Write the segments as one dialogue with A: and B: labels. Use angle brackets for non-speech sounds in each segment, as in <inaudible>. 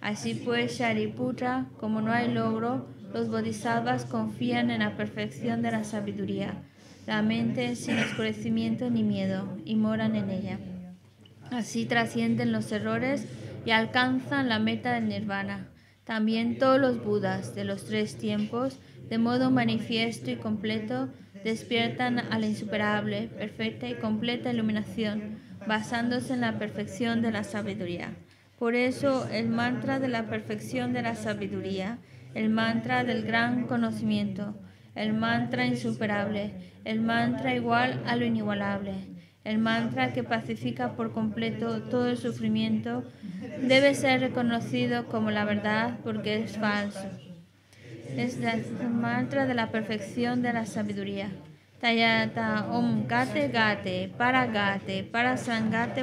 A: Así pues, Shariputra, como no hay logro, los bodhisattvas confían en la perfección de la sabiduría, la mente sin oscurecimiento ni miedo, y moran en ella. Así trascienden los errores y alcanzan la meta del nirvana. También todos los budas de los tres tiempos, de modo manifiesto y completo, despiertan a la insuperable, perfecta y completa iluminación, basándose en la perfección de la sabiduría. Por eso el mantra de la perfección de la sabiduría, el mantra del gran conocimiento, el mantra insuperable, el mantra igual a lo inigualable, el mantra que pacifica por completo todo el sufrimiento, debe ser reconocido como la verdad porque es falso. Es el mantra de la perfección de la sabiduría. Tayata Om Gate Para Gate Para Sangate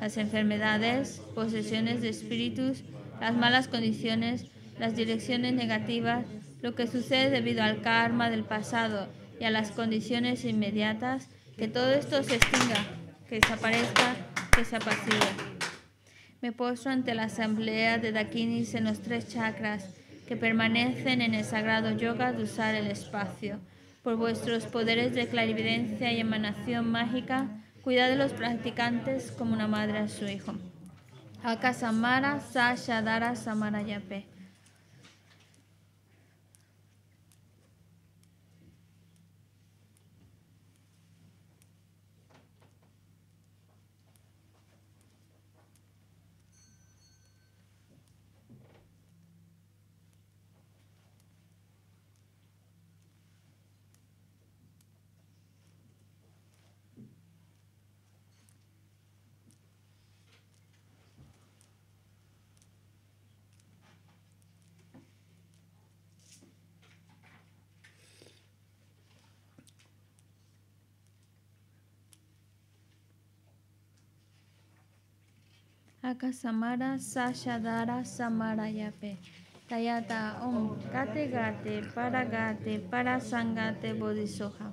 A: las enfermedades, posesiones de espíritus, las malas condiciones, las direcciones negativas, lo que sucede debido al karma del pasado y a las condiciones inmediatas, que todo esto se extinga, que desaparezca, que se apacigue. Me poso ante la asamblea de Dakinis en los tres chakras que permanecen en el sagrado yoga de usar el espacio. Por vuestros poderes de clarividencia y emanación mágica, cuida de los practicantes como una madre a su hijo. Aka Samara, Sasha Dara Samara Yapé. samara Sashadara Samarayape. Tayata Om Gate Paragate Bodhisoja.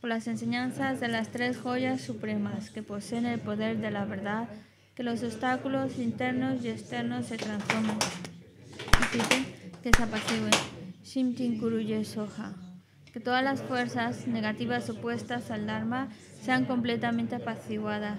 A: Por las enseñanzas de las tres joyas supremas que poseen el poder de la verdad, que los obstáculos internos y externos se transformen, que se apaciven, Shimtin Kuruye Soja. Que todas las fuerzas negativas opuestas al Dharma sean completamente apaciguadas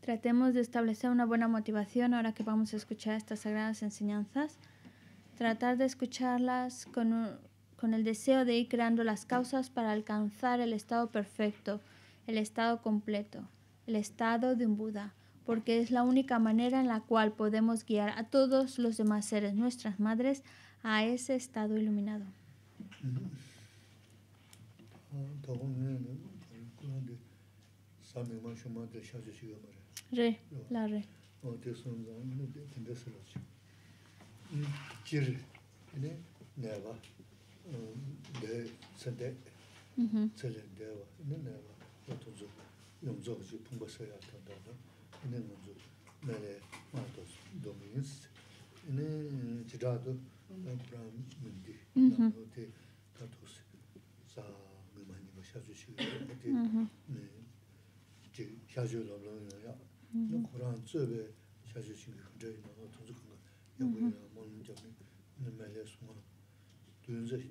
A: Tratemos de establecer una buena motivación ahora que vamos a escuchar estas sagradas enseñanzas. Tratar de escucharlas con el deseo de ir creando las causas para alcanzar el estado perfecto, el estado completo, el estado de un Buda porque es la única manera en la cual podemos guiar a todos los demás seres, nuestras madres, a ese estado iluminado. Re, la re.
B: ini muzu mele matos domiz ini cidadu pram mindi namo mm-hmm. te tatos sa mimani ma shazu shi te shazu mm-hmm. lablan ya ya no kuran tsebe shazu shi kudre ina no tuzu kanga ya buri na mon jami ini mele suma duyunze shi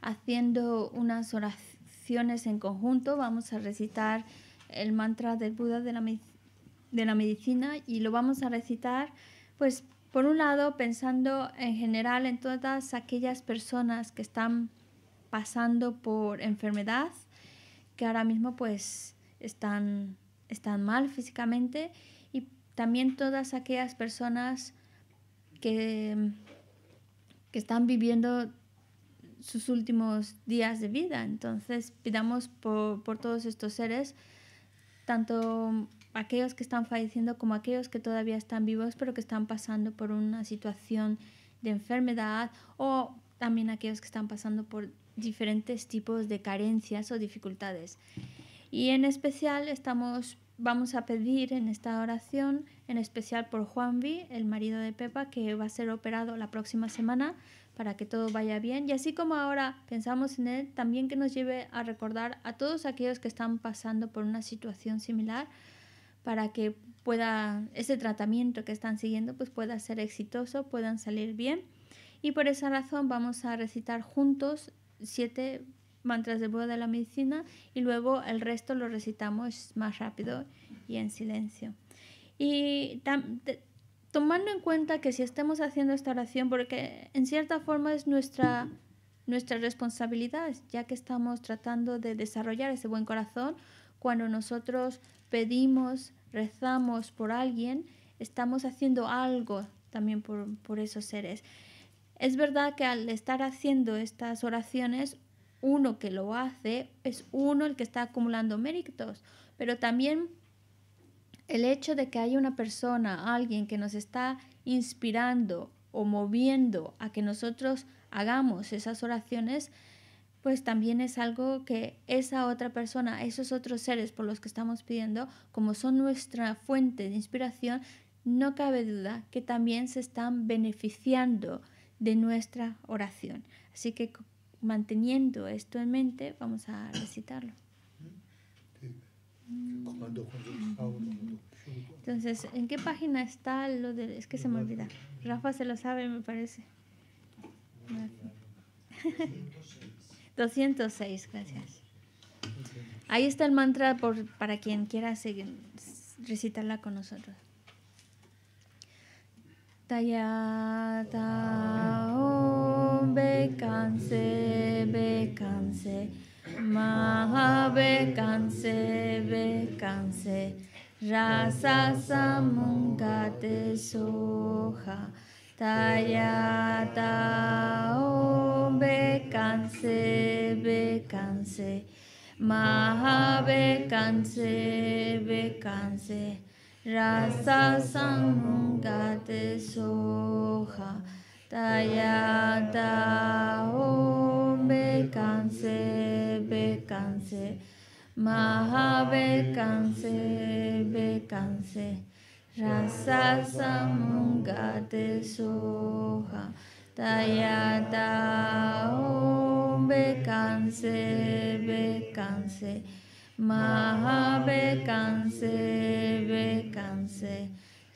A: haciendo unas oraciones en conjunto. Vamos a recitar el mantra del Buda de la, medicina y lo vamos a recitar, pues, por un lado, pensando en general en todas aquellas personas que están pasando por enfermedad, que ahora mismo pues están, están mal físicamente y también todas aquellas personas que, que están viviendo sus últimos días de vida. Entonces pidamos por, todos estos seres, tanto aquellos que están falleciendo como aquellos que todavía están vivos pero que están pasando por una situación de enfermedad o también aquellos que están pasando por diferentes tipos de carencias o dificultades. Y en especial estamos vamos a pedir en esta oración, en especial por Juanvi, el marido de Pepa, que va a ser operado la próxima semana para que todo vaya bien y así como ahora pensamos en Él, también que nos lleve a recordar a todos aquellos que están pasando por una situación similar para que pueda ese tratamiento que están siguiendo pues pueda ser exitoso, puedan salir bien y por esa razón vamos a recitar juntos siete mantras de boda de la medicina y luego el resto lo recitamos más rápido y en silencio. Y tomando en cuenta que si estamos haciendo esta oración, porque en cierta forma es nuestra, nuestra responsabilidad, ya que estamos tratando de desarrollar ese buen corazón, cuando nosotros pedimos, rezamos por alguien, estamos haciendo algo también por, por esos seres. Es verdad que al estar haciendo estas oraciones, uno que lo hace es uno el que está acumulando méritos, pero también el hecho de que haya una persona, alguien que nos está inspirando o moviendo a que nosotros hagamos esas oraciones, pues también es algo que esa otra persona, esos otros seres por los que estamos pidiendo, como son nuestra fuente de inspiración, no cabe duda que también se están beneficiando de nuestra oración. Así que manteniendo esto en mente, vamos a recitarlo. Entonces, ¿en qué página está lo de.? Es que se me olvida. Rafa se lo sabe, me parece. 206, gracias. Ahí está el mantra por, para quien quiera seguir, recitarla con nosotros. om Mahave canse Ve canse Rasa Samungate Soha Tayata be Ve Kanse Ve canse Mahave canse, Ve Rasa Samungate Soha canse Om canse Bekanse canse. Bekanse Bekanse Rasa Samungate Soha Tayata Om canse mahabe canse me canse.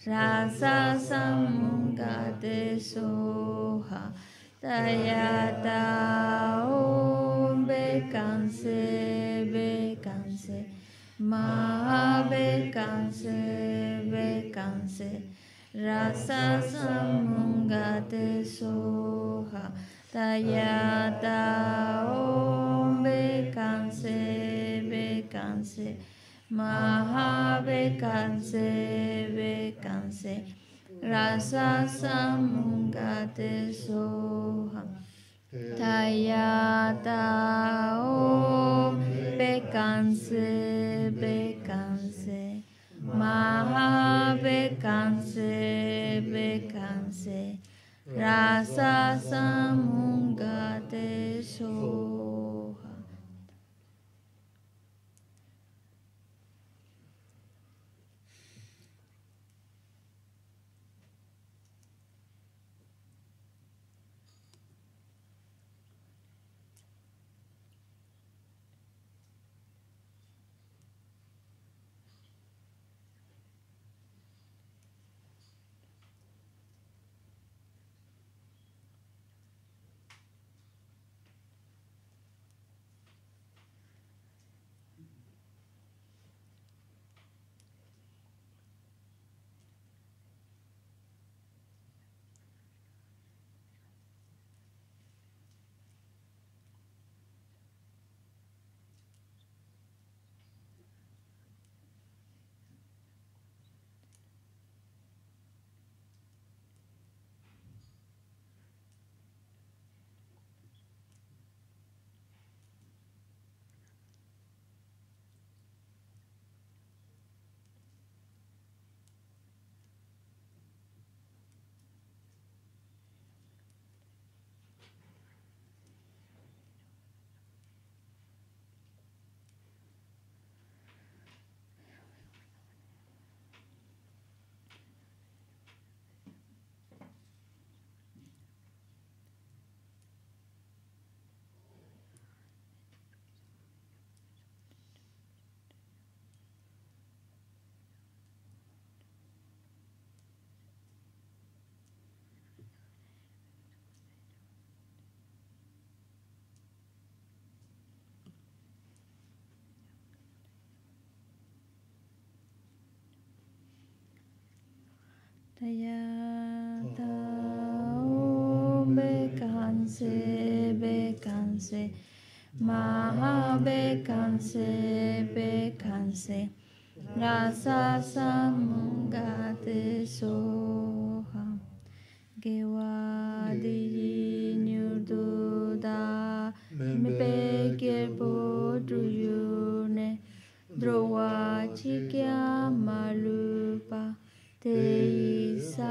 A: rasa samungate soha tayata om bekanse bekanse ma bekanse bekanse rasa samungate soha tayata om bekanse bekanse Maha Bekanse Bekanse Rasa Samungate Soham Tayata Om Bekanse Bekanse Maha Bekanse Bekanse Rasa Samungate Soham
C: Tayata bekanse
A: bekanse maha bekanse bekanse rasa samungate soha gewadi nyurduda mepekir bodruyune
C: drowa
A: chikya malupa tei Pedro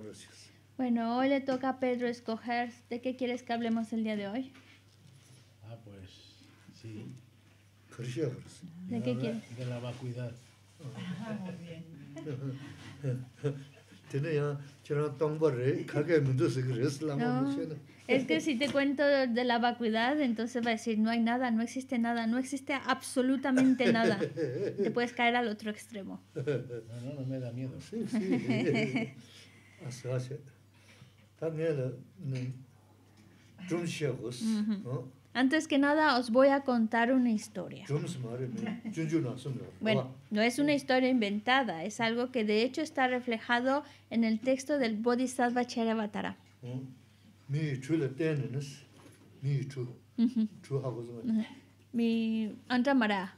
A: gracias Bueno, hoy le toca a Pedro escoger de qué quieres que hablemos el día de hoy.
C: Ah, pues sí. ¿De qué quieres? De la vacuidad. No,
A: es que si te cuento de la vacuidad, entonces va a decir, no hay nada, no existe nada, no existe absolutamente nada. <laughs> Te puedes caer al otro extremo.
B: No, no, me da miedo. Sí, sí. <laughs> Hace, También, eh, <laughs> ¿no?
A: Antes que nada os voy a contar una historia. bueno, no es una historia inventada, es algo que de hecho está reflejado en el texto del Bodhisattva Mi Mi antamara.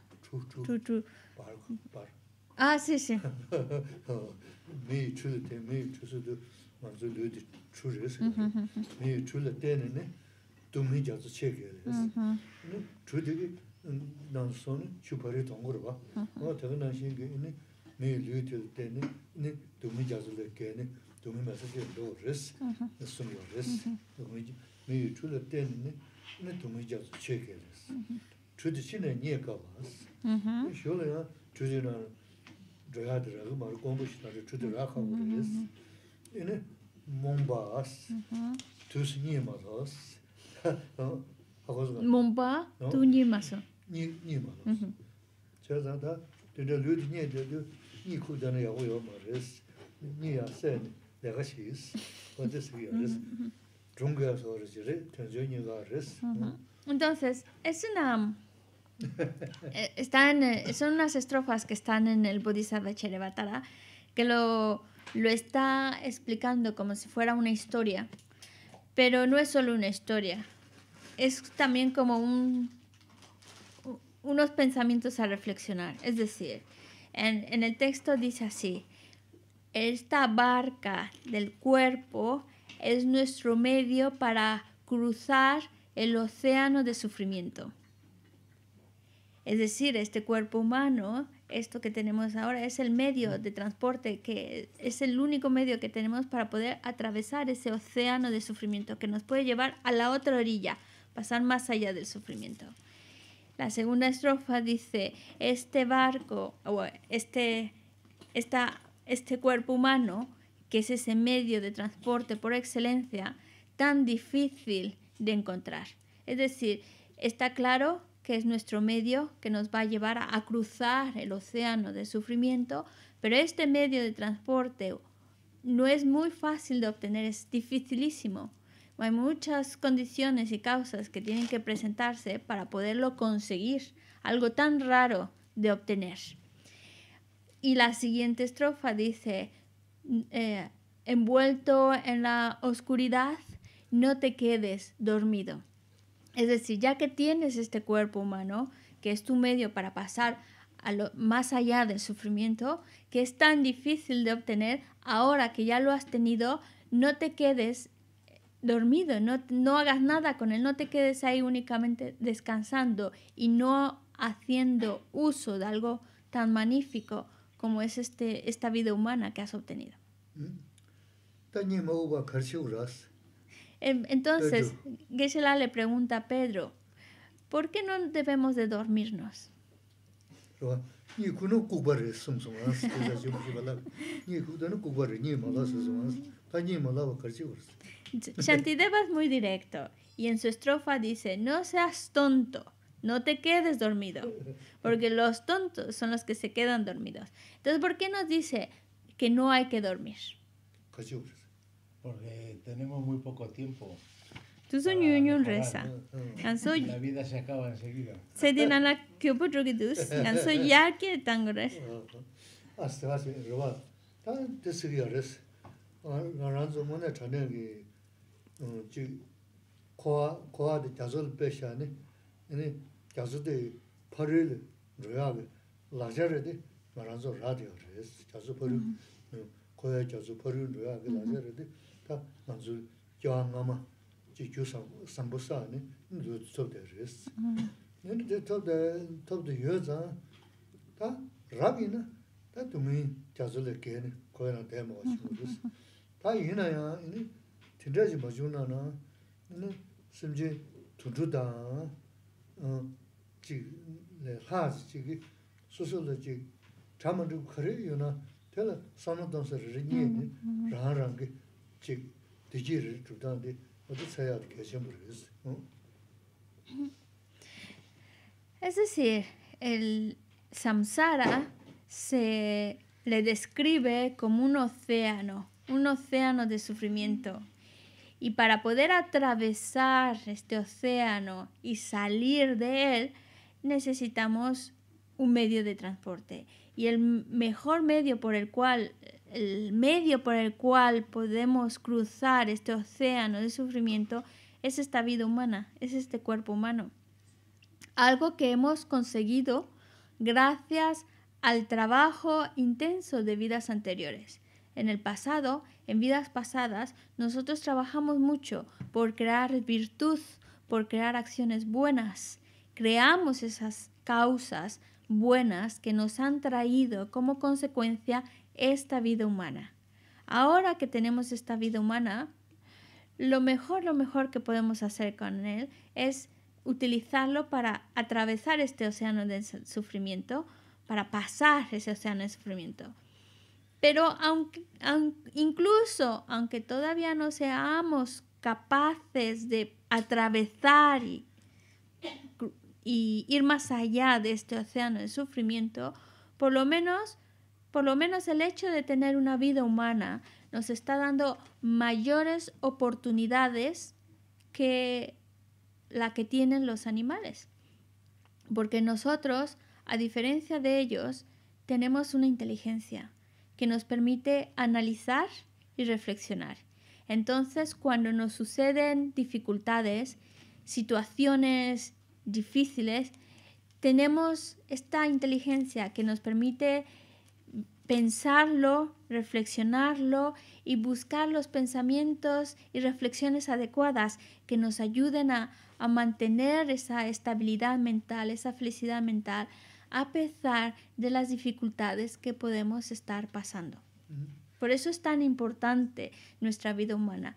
A: Ah, sí, sí.
B: Mi mi mi mi mi dōmī jātsu chē kē rēs. Chū tēki nānsu sōni chū pārē tōnggō rō bā. Wā tēki nānsi kē inī mē lū tēli tēni 때는 dōmī jātsu lē kē inī dōmī māsā kē rō rēs, sōm rō rēs. Mē yu chū lē tēni inī inī jātsu chē nye yā nā rēs. nye
A: Mumpa tu ni Nyimaso.
B: Che zang da, du du lu di nye, du du, nyi ku dana ya uyo ma res, nyi ya sen, lega shi is, o de sigi ya res, zhunga ya so res jiri, ten zyo nyi ga
A: Entonces, es una...
C: <laughs>
A: están, son unas estrofas que están en el Bodhisattva Charivatara que lo, lo está explicando como si fuera una historia. Pero no es solo una historia, es también como unos pensamientos a reflexionar. Es decir, en, en el texto dice así, esta barca del cuerpo es nuestro medio para cruzar el océano de sufrimiento. Es decir, este cuerpo humano esto que tenemos ahora es el medio de transporte, que es el único medio que tenemos para poder atravesar ese océano de sufrimiento que nos puede llevar a la otra orilla, pasar más allá del sufrimiento. La segunda estrofa dice, este barco, o este, esta, este cuerpo humano, que es ese medio de transporte por excelencia, tan difícil de encontrar. Es decir, está claro que es nuestro medio que nos va a llevar a, cruzar el océano de sufrimiento, pero este medio de transporte no es muy fácil de obtener, es dificilísimo. Hay muchas condiciones y causas que tienen que presentarse para poderlo conseguir, algo tan raro de obtener. Y la siguiente estrofa dice, eh, envuelto en la oscuridad, no te quedes dormido. Es decir, ya que tienes este cuerpo humano, que es tu medio para pasar a lo, más allá del sufrimiento, que es tan difícil de obtener, ahora que ya lo has tenido, no te quedes eh, dormido, no, hagas nada con él, no te quedes ahí únicamente descansando y no haciendo uso de algo tan magnífico como es este, esta vida humana que has obtenido. Mm. Em, entonces, geshe le pregunta a Pedro, ¿por qué no debemos de dormirnos? Shantideva <laughs> es muy directo y en su estrofa dice, no seas tonto, no te quedes dormido, porque los tontos son los que se quedan dormidos. Entonces, ¿por qué nos dice que no hay que dormir?
C: porque tenemos muy poco tiempo.
A: Tú son mm, mm. y un reza. La
C: vida se acaba enseguida. Se tiene
A: la que otro que tú. Ganso ya que tan gres.
C: Hasta vas
B: a robar. Tan te sería res. Ah, ganando mona tan que. Mm, coa, coa de tazol pecha, ¿no? En el caso de paril, real, la gerre de. Ganando radio, res. Caso Coa de tazol paril, real, la de. 만주 교황마마 지교 삼부사네 누 소데레스 근데 저 토데 토데 여자 다 라비나 다 도미 자절레케네 코에나 데모가 싶으스 다 이나야 이니 진짜지 뭐 주나나 이니 심지 두두다 어지내 하지 지기 소소도 지 잠만 좀 그래요나 되나 삼아던서 리니 라랑게 지
A: Es decir, el samsara se le describe como un océano, un océano de sufrimiento. Y para poder atravesar este océano y salir de él, necesitamos un medio de transporte. Y el mejor medio por el cual el medio por el cual podemos cruzar este océano de sufrimiento es esta vida humana, es este cuerpo humano. Algo que hemos conseguido gracias al trabajo intenso de vidas anteriores. En el pasado, en vidas pasadas, nosotros trabajamos mucho por crear virtud, por crear acciones buenas. Creamos esas causas buenas que nos han traído como consecuencia esta vida humana. Ahora que tenemos esta vida humana, lo mejor, lo mejor que podemos hacer con él es utilizarlo para atravesar este océano de sufrimiento, para pasar ese océano de sufrimiento. Pero aunque, incluso aunque todavía no seamos capaces de atravesar y ir más allá de este océano de sufrimiento, por lo menos por lo menos el hecho de tener una vida humana nos está dando mayores oportunidades que la que tienen los animales. Porque nosotros, a diferencia de ellos, tenemos una inteligencia que nos permite analizar y reflexionar. Entonces, cuando nos suceden dificultades, situaciones difíciles, tenemos esta inteligencia que nos permite pensarlo, reflexionarlo y buscar los pensamientos y reflexiones adecuadas que nos ayuden a, mantener esa estabilidad mental, esa felicidad mental, a pesar de las dificultades que podemos estar pasando. Por eso es tan importante nuestra vida humana.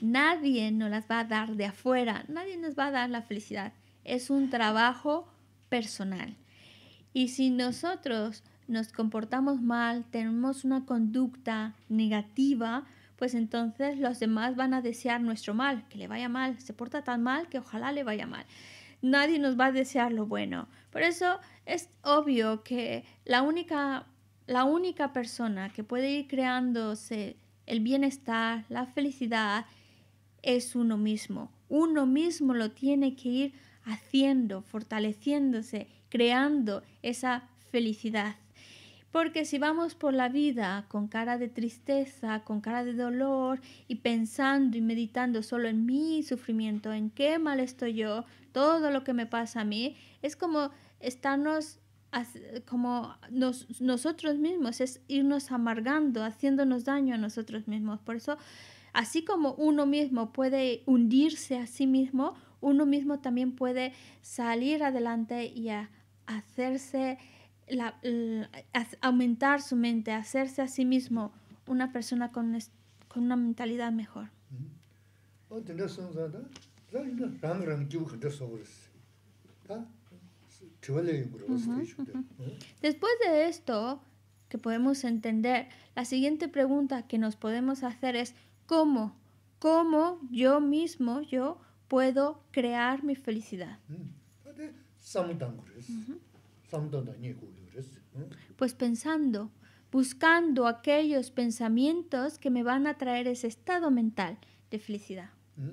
A: Nadie nos las va a dar de afuera, nadie nos va a dar la felicidad. Es un trabajo personal. Y si nosotros nos comportamos mal, tenemos una conducta negativa, pues entonces los demás van a desear nuestro mal, que le vaya mal, se porta tan mal que ojalá le vaya mal. Nadie nos va a desear lo bueno. Por eso es obvio que la única, la única persona que puede ir creándose el bienestar, la felicidad es uno mismo. Uno mismo lo tiene que ir haciendo, fortaleciéndose, creando esa felicidad. Porque si vamos por la vida con cara de tristeza, con cara de dolor y pensando y meditando solo en mi sufrimiento, en qué mal estoy yo, todo lo que me pasa a mí, es como estarnos como nosotros mismos, es irnos amargando, haciéndonos daño a nosotros mismos. Por eso así como uno mismo puede hundirse a sí mismo, uno mismo también puede salir adelante y hacerse, aumentar su mente, hacerse a sí mismo una persona con una mentalidad mejor.
B: Mm-hmm. Mm-hmm.
A: Después de esto, que podemos entender, la siguiente pregunta que nos podemos hacer es, cómo, cómo yo mismo, yo puedo crear mi felicidad. Mm. Pues pensando, buscando aquellos pensamientos que me van a traer ese estado mental de felicidad. Uh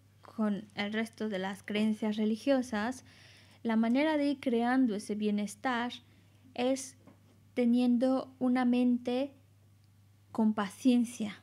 A: con el resto de las creencias religiosas, la manera de ir creando ese bienestar es teniendo una mente con paciencia.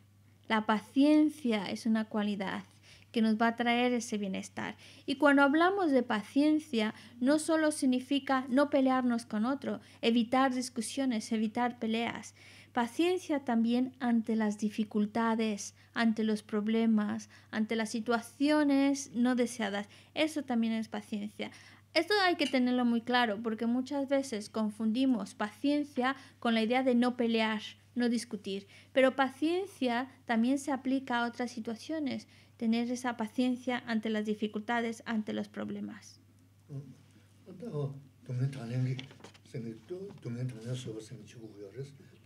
A: La paciencia es una cualidad que nos va a traer ese bienestar. Y cuando hablamos de paciencia, no solo significa no pelearnos con otro, evitar discusiones, evitar peleas, Paciencia también ante las dificultades, ante los problemas, ante las situaciones no deseadas. Eso también es paciencia. Esto hay que tenerlo muy claro porque muchas veces confundimos paciencia con la idea de no pelear, no discutir. Pero paciencia también se aplica a otras situaciones, tener esa paciencia ante las dificultades, ante los problemas.
B: Mm. Oh, oh,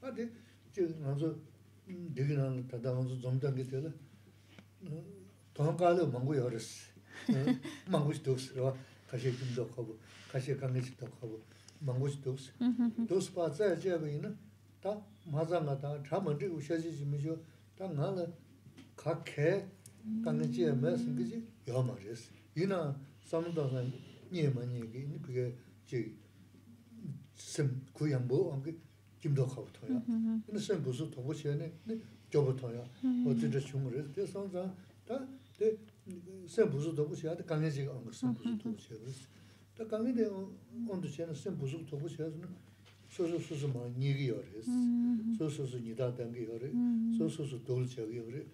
B: 아데 저 먼저 되게 난 다다 먼저 좀 당게 되라 돈가로 먹고 열었어 먹고 싶었어 가시 좀더 하고 가시 강에 좀더 하고 먹고 싶었어 도스 봐서 제베는 다 맞아나다 다 먼저 오셔지 좀 줘. 다 나는 각해 간지에 매스 그지 요 말이스. 이나 삼도선 니에만 얘기 그게 지심 구양보 안그 jimdo khabu thoya. Ina san gusu thobu xe ne, ne jobu thoya, o dhidra xiongu re, de san zang, da, de, san gusu thobu xe, da kange xe ka onga san gusu thobu xe re. Da kange de ondo xe na san gusu thobu xe, so su nyi ki yo re,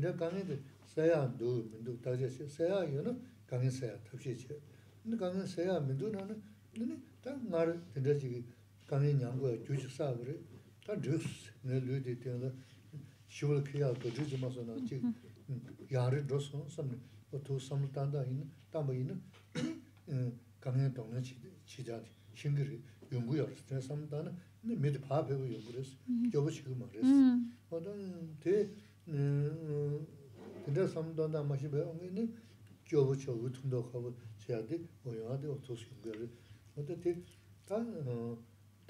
B: Da kange de, saya ndu, saya na, kange saya, Ina kange saya, na, ina, tāngi ñānguwa gyūchī 다 tā rīx, nē lūdī tīngla, shivla kīyā tu rīchī māsā nā chīk, mm-hmm. mm, yārī rōsō, samni, o tū samli tāndā hīna, tāmba hīna, <coughs> eh, kāngiñā tōngiñā chīchādi, shingirī, yungu yārī, tēn samli tāna, nē mīdi pā pēgu yungu rēs, gyōba mm-hmm. chīgu mā rēs. Mm-hmm. O tā, tē, eh,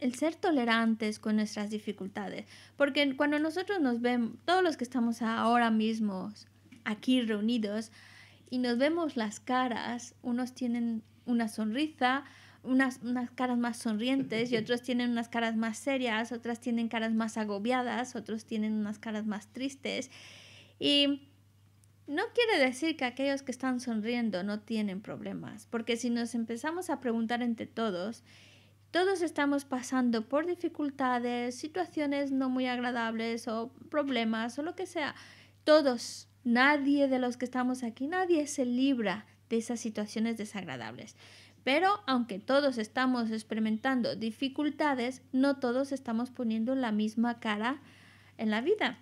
A: el ser tolerantes con nuestras dificultades, porque cuando nosotros nos vemos, todos los que estamos ahora mismos aquí reunidos y nos vemos las caras, unos tienen una sonrisa, unas, unas, caras más sonrientes y otros tienen unas caras más serias, otras tienen caras más agobiadas, otros tienen unas caras más tristes. Y no quiere decir que aquellos que están sonriendo no tienen problemas, porque si nos empezamos a preguntar entre todos todos estamos pasando por dificultades, situaciones no muy agradables o problemas o lo que sea. Todos, nadie de los que estamos aquí, nadie se libra de esas situaciones desagradables. Pero aunque todos estamos experimentando dificultades, no todos estamos poniendo la misma cara en la vida.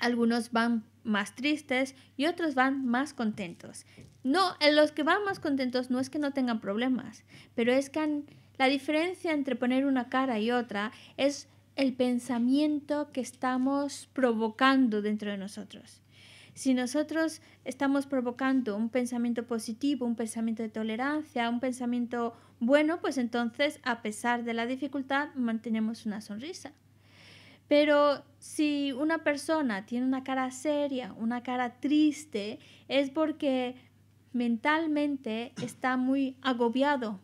A: Algunos van más tristes y otros van más contentos. No, en los que van más contentos no es que no tengan problemas, pero es que han la diferencia entre poner una cara y otra es el pensamiento que estamos provocando dentro de nosotros. Si nosotros estamos provocando un pensamiento positivo, un pensamiento de tolerancia, un pensamiento bueno, pues entonces, a pesar de la dificultad, mantenemos una sonrisa. Pero si una persona tiene una cara seria, una cara triste, es porque mentalmente está muy agobiado,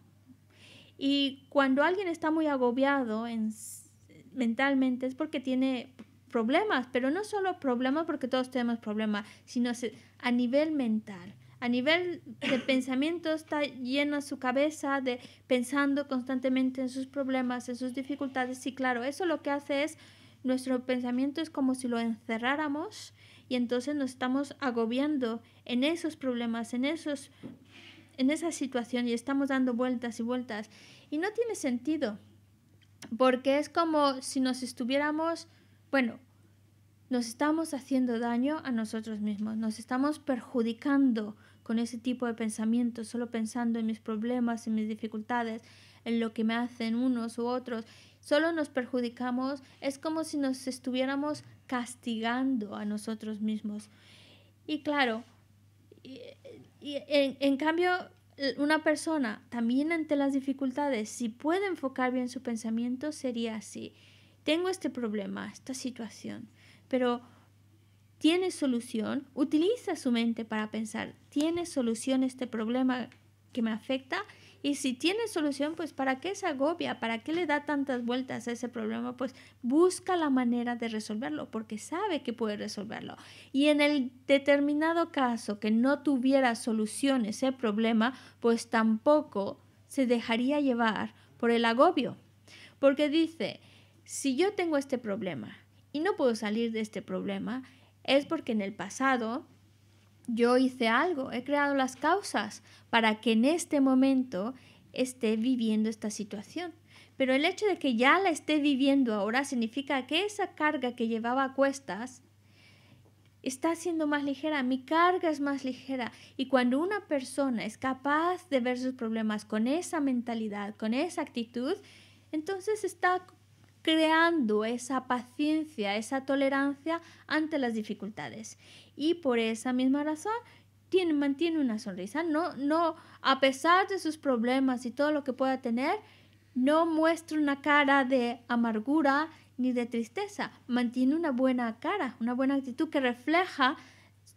A: y cuando alguien está muy agobiado en, mentalmente es porque tiene problemas, pero no solo problemas porque todos tenemos problemas, sino a nivel mental. A nivel de pensamiento está lleno su cabeza de pensando constantemente en sus problemas, en sus dificultades. Y claro, eso lo que hace es nuestro pensamiento es como si lo encerráramos y entonces nos estamos agobiando en esos problemas, en esos en esa situación y estamos dando vueltas y vueltas y no tiene sentido, porque es como si nos estuviéramos, bueno, nos estamos haciendo daño a nosotros mismos, nos estamos perjudicando con ese tipo de pensamientos, solo pensando en mis problemas, en mis dificultades, en lo que me hacen unos u otros, solo nos perjudicamos, es como si nos estuviéramos castigando a nosotros mismos. Y claro, y, en, cambio, una persona también ante las dificultades, si puede enfocar bien su pensamiento, sería así. Tengo este problema, esta situación, pero tiene solución, utiliza su mente para pensar, tiene solución este problema que me afecta y si tiene solución, pues ¿para qué se agobia? ¿Para qué le da tantas vueltas a ese problema? Pues busca la manera de resolverlo porque sabe que puede resolverlo. Y en el determinado caso que no tuviera solución ese problema, pues tampoco se dejaría llevar por el agobio. Porque dice, si yo tengo este problema y no puedo salir de este problema, es porque en el pasado yo hice algo, he creado las causas para que en este momento esté viviendo esta situación. Pero el hecho de que ya la esté viviendo ahora significa que esa carga que llevaba a cuestas está siendo más ligera, mi carga es más ligera. Y cuando una persona es capaz de ver sus problemas con esa mentalidad, con esa actitud, entonces está creando esa paciencia, esa tolerancia ante las dificultades. Y por esa misma razón, tiene, mantiene una sonrisa, no, no, a pesar de sus problemas y todo lo que pueda tener, no muestra una cara de amargura ni de tristeza, mantiene una buena cara, una buena actitud que refleja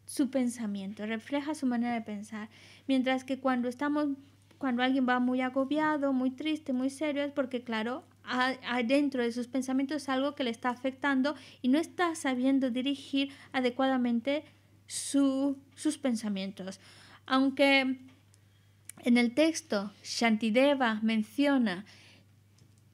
A: su pensamiento, refleja su manera de pensar. Mientras que cuando estamos, cuando alguien va muy agobiado, muy triste, muy serio, es porque claro, adentro de sus pensamientos algo que le está afectando y no está sabiendo dirigir adecuadamente sus pensamientos. Aunque en el texto Shantideva menciona,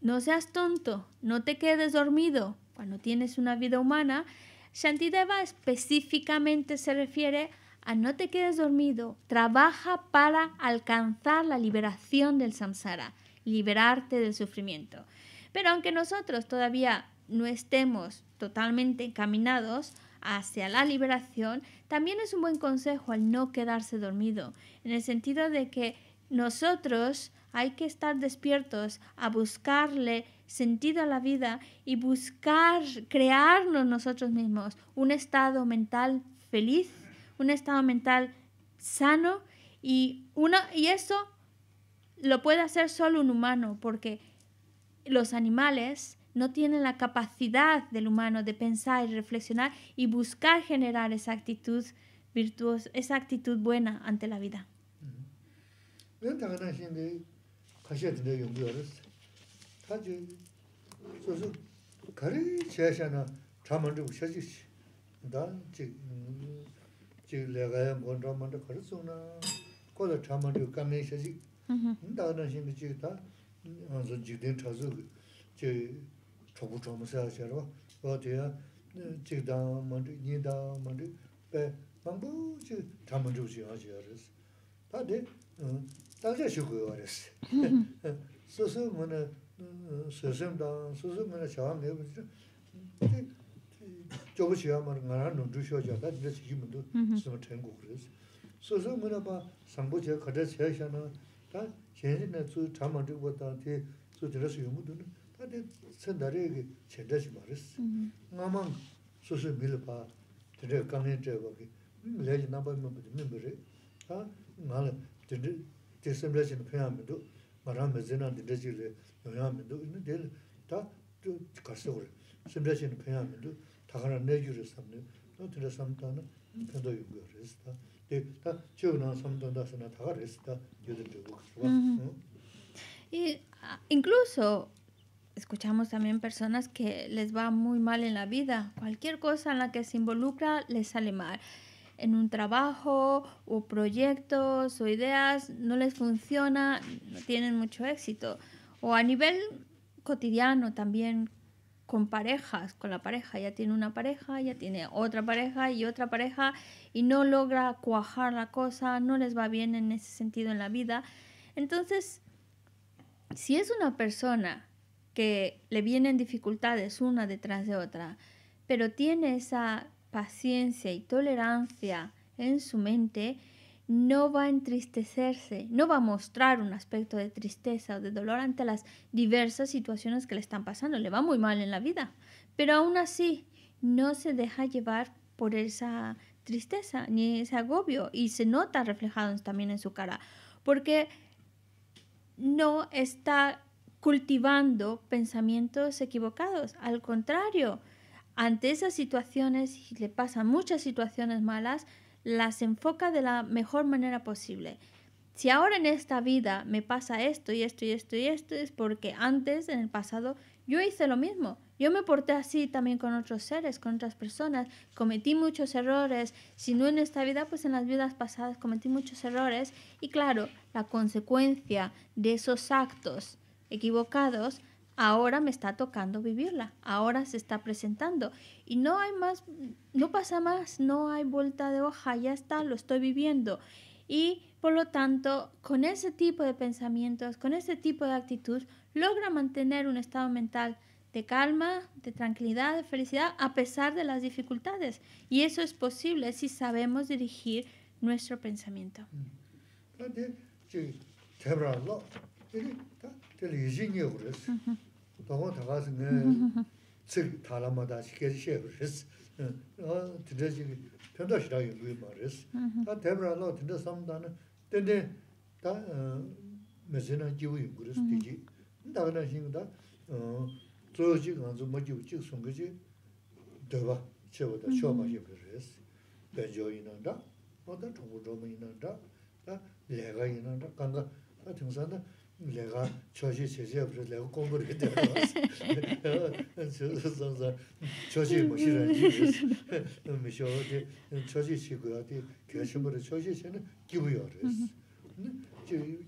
A: no seas tonto, no te quedes dormido cuando tienes una vida humana, Shantideva específicamente se refiere a no te quedes dormido, trabaja para alcanzar la liberación del samsara liberarte del sufrimiento. Pero aunque nosotros todavía no estemos totalmente encaminados hacia la liberación, también es un buen consejo al no quedarse dormido, en el sentido de que nosotros hay que estar despiertos a buscarle sentido a la vida y buscar crearnos nosotros mismos un estado mental feliz, un estado mental sano y, una, y eso lo puede hacer solo un humano, porque los animales no tienen la capacidad del humano de pensar y reflexionar y buscar generar esa actitud virtuosa, esa actitud buena ante la vida. Mm-hmm.
C: dāna
B: xīndi chī tā, 먼저 jīgdīn chāsū chī chokū chōmu sā xērwa, wā tī yā jīgdā māndu, nīdā māndu, bē māngbū chī tā māndu chī yā xī yā rīs. Tā tī, dāngyā xī gu yā rīs. Sūsū mūna, sūsīm dā, sūsū mūna xāwa mē bā 다 tēnī tē tsu tā māntikwa tā tē tsu tērā su yuṋu tu nā, tā tē tsendārī yagyī chendā chīmā rīs. Ngā maṅ sūsui miil paa, tērā kāngi nchayi wā ki, lēli nā paimu mabu dī mī mbiri. Tā ngāla tē tsimrā chīni pēyām mī du, mara ma
A: Y ah, incluso escuchamos también personas que les va muy mal en la vida. Cualquier cosa en la que se involucra les sale mal. En un trabajo o proyectos o ideas no les funciona, no tienen mucho éxito. O a nivel cotidiano también con parejas, con la pareja, ya tiene una pareja, ya tiene otra pareja y otra pareja y no logra cuajar la cosa, no les va bien en ese sentido en la vida. Entonces, si es una persona que le vienen dificultades una detrás de otra, pero tiene esa paciencia y tolerancia en su mente, no va a entristecerse, no va a mostrar un aspecto de tristeza o de dolor ante las diversas situaciones que le están pasando. Le va muy mal en la vida, pero aún así no se deja llevar por esa tristeza ni ese agobio y se nota reflejado también en su cara, porque no está cultivando pensamientos equivocados, al contrario, ante esas situaciones, y le pasan muchas situaciones malas, las enfoca de la mejor manera posible. Si ahora en esta vida me pasa esto y esto y esto y esto, es porque antes, en el pasado, yo hice lo mismo. Yo me porté así también con otros seres, con otras personas. Cometí muchos errores. Si no en esta vida, pues en las vidas pasadas cometí muchos errores. Y claro, la consecuencia de esos actos equivocados ahora me está tocando vivirla, ahora se está presentando y no hay más, no pasa más, no hay vuelta de hoja, ya está, lo estoy viviendo. Y por lo tanto, con ese tipo de pensamientos, con ese tipo de actitud, logra mantener un estado mental de calma, de tranquilidad, de felicidad, a pesar de las dificultades. Y eso es posible si sabemos dirigir nuestro pensamiento.
B: Mm. 바고 다가스네 즉 다라마다 시게 어 드레지 편도시라 유의 말레스 다 대브라노 드데 삼다는 근데 다 메세나 지우 유그르스 티지 다가나 신다 어 조지 간주 뭐지 우치 송거지 더바 쳐보다 쇼마 유그르스 배조이나다 어다 동고조미나다 다 레가이나다 간다 다 내가 조지 제제부터 내가 공부를 했다. 저서서 조지 모시라. 미쇼데 조지 시고야데 교수부터 조지 씨는 기부요를. 저기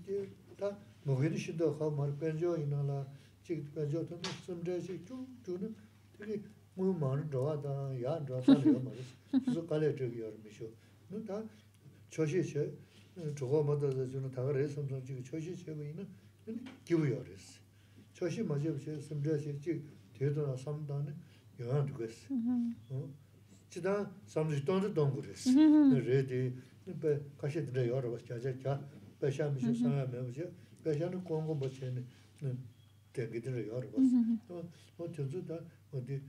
B: 다 먹이도 시도 하고 말 벤조 이나라 지금 벤조도 좀 되지 좀 주는 되게 뭐 많은 좋아다 야 좋아서 말이야. 그래서 갈래 저기요 미쇼. 너다 조지 저거 주는 다 그래서 좀 지금 기우여스 저시 먼저 제 숨려신 지 대도나 삼단에 여한 두겠스 어 지다 삼지 돈도 동그레스 레디 네베 가시드레 여러 것 자제자 배샹드시 사람 매우지 배샹의 공고 버체네 대기드레 여러 것어 저주다 어디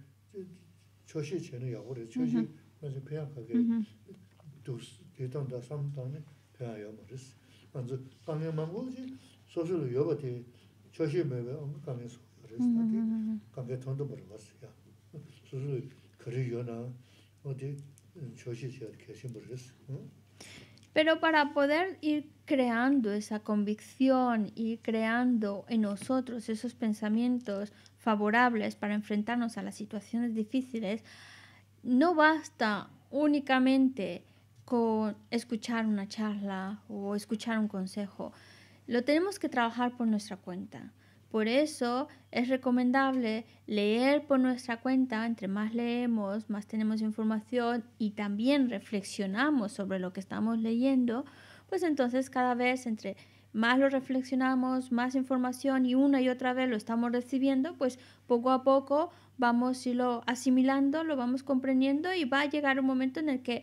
B: 초시 전에 여고래 초시 다시 배약하게 두스 대단다 삼단에 대하여 말리스 먼저 강에만 뭐지
A: Pero para poder ir creando esa convicción, y creando en nosotros esos pensamientos favorables para enfrentarnos a las situaciones difíciles, no basta únicamente con escuchar una charla o escuchar un consejo lo tenemos que trabajar por nuestra cuenta. Por eso es recomendable leer por nuestra cuenta, entre más leemos, más tenemos información y también reflexionamos sobre lo que estamos leyendo, pues entonces cada vez entre más lo reflexionamos, más información y una y otra vez lo estamos recibiendo, pues poco a poco vamos y lo asimilando, lo vamos comprendiendo y va a llegar un momento en el que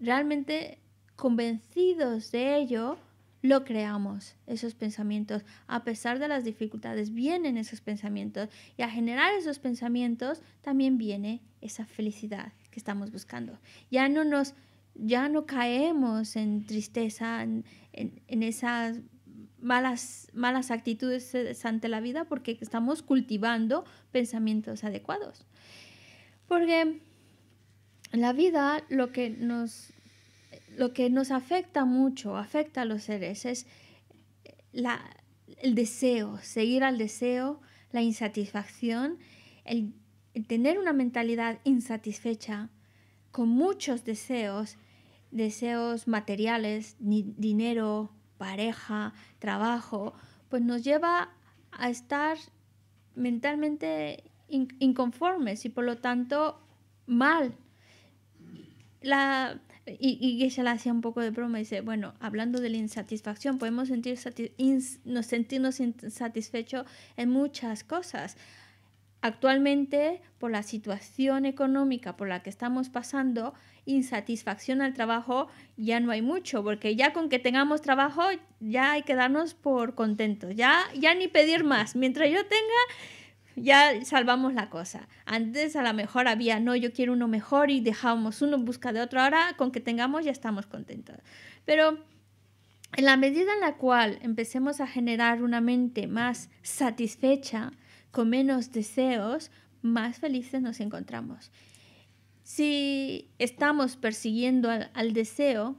A: realmente convencidos de ello, lo creamos, esos pensamientos. A pesar de las dificultades, vienen esos pensamientos. Y a generar esos pensamientos también viene esa felicidad que estamos buscando. Ya no nos, ya no caemos en tristeza, en, en, esas malas, malas actitudes eh, ante la vida, porque estamos cultivando pensamientos adecuados. Porque la vida lo que nos lo que nos afecta mucho, afecta a los seres, es el deseo, seguir al deseo, la insatisfacción, el, tener una mentalidad insatisfecha con muchos deseos, deseos materiales, dinero, pareja, trabajo, pues nos lleva a estar mentalmente inconformes y por lo tanto mal. La, y, y ella la hacía un poco de broma y dice, bueno, hablando de la insatisfacción, podemos sentir nos sentirnos insatisfechos en muchas cosas. Actualmente, por la situación económica por la que estamos pasando, insatisfacción al trabajo ya no hay mucho, porque ya con que tengamos trabajo ya hay que darnos por contentos, ya, ya ni pedir más. Mientras yo tenga, ya salvamos la cosa. Antes a lo mejor había, no, yo quiero uno mejor y dejamos uno en busca de otro. Ahora con que tengamos ya estamos contentos. Pero en la medida en la cual empecemos a generar una mente más satisfecha, con menos deseos, más felices nos encontramos. Si estamos persiguiendo al, al deseo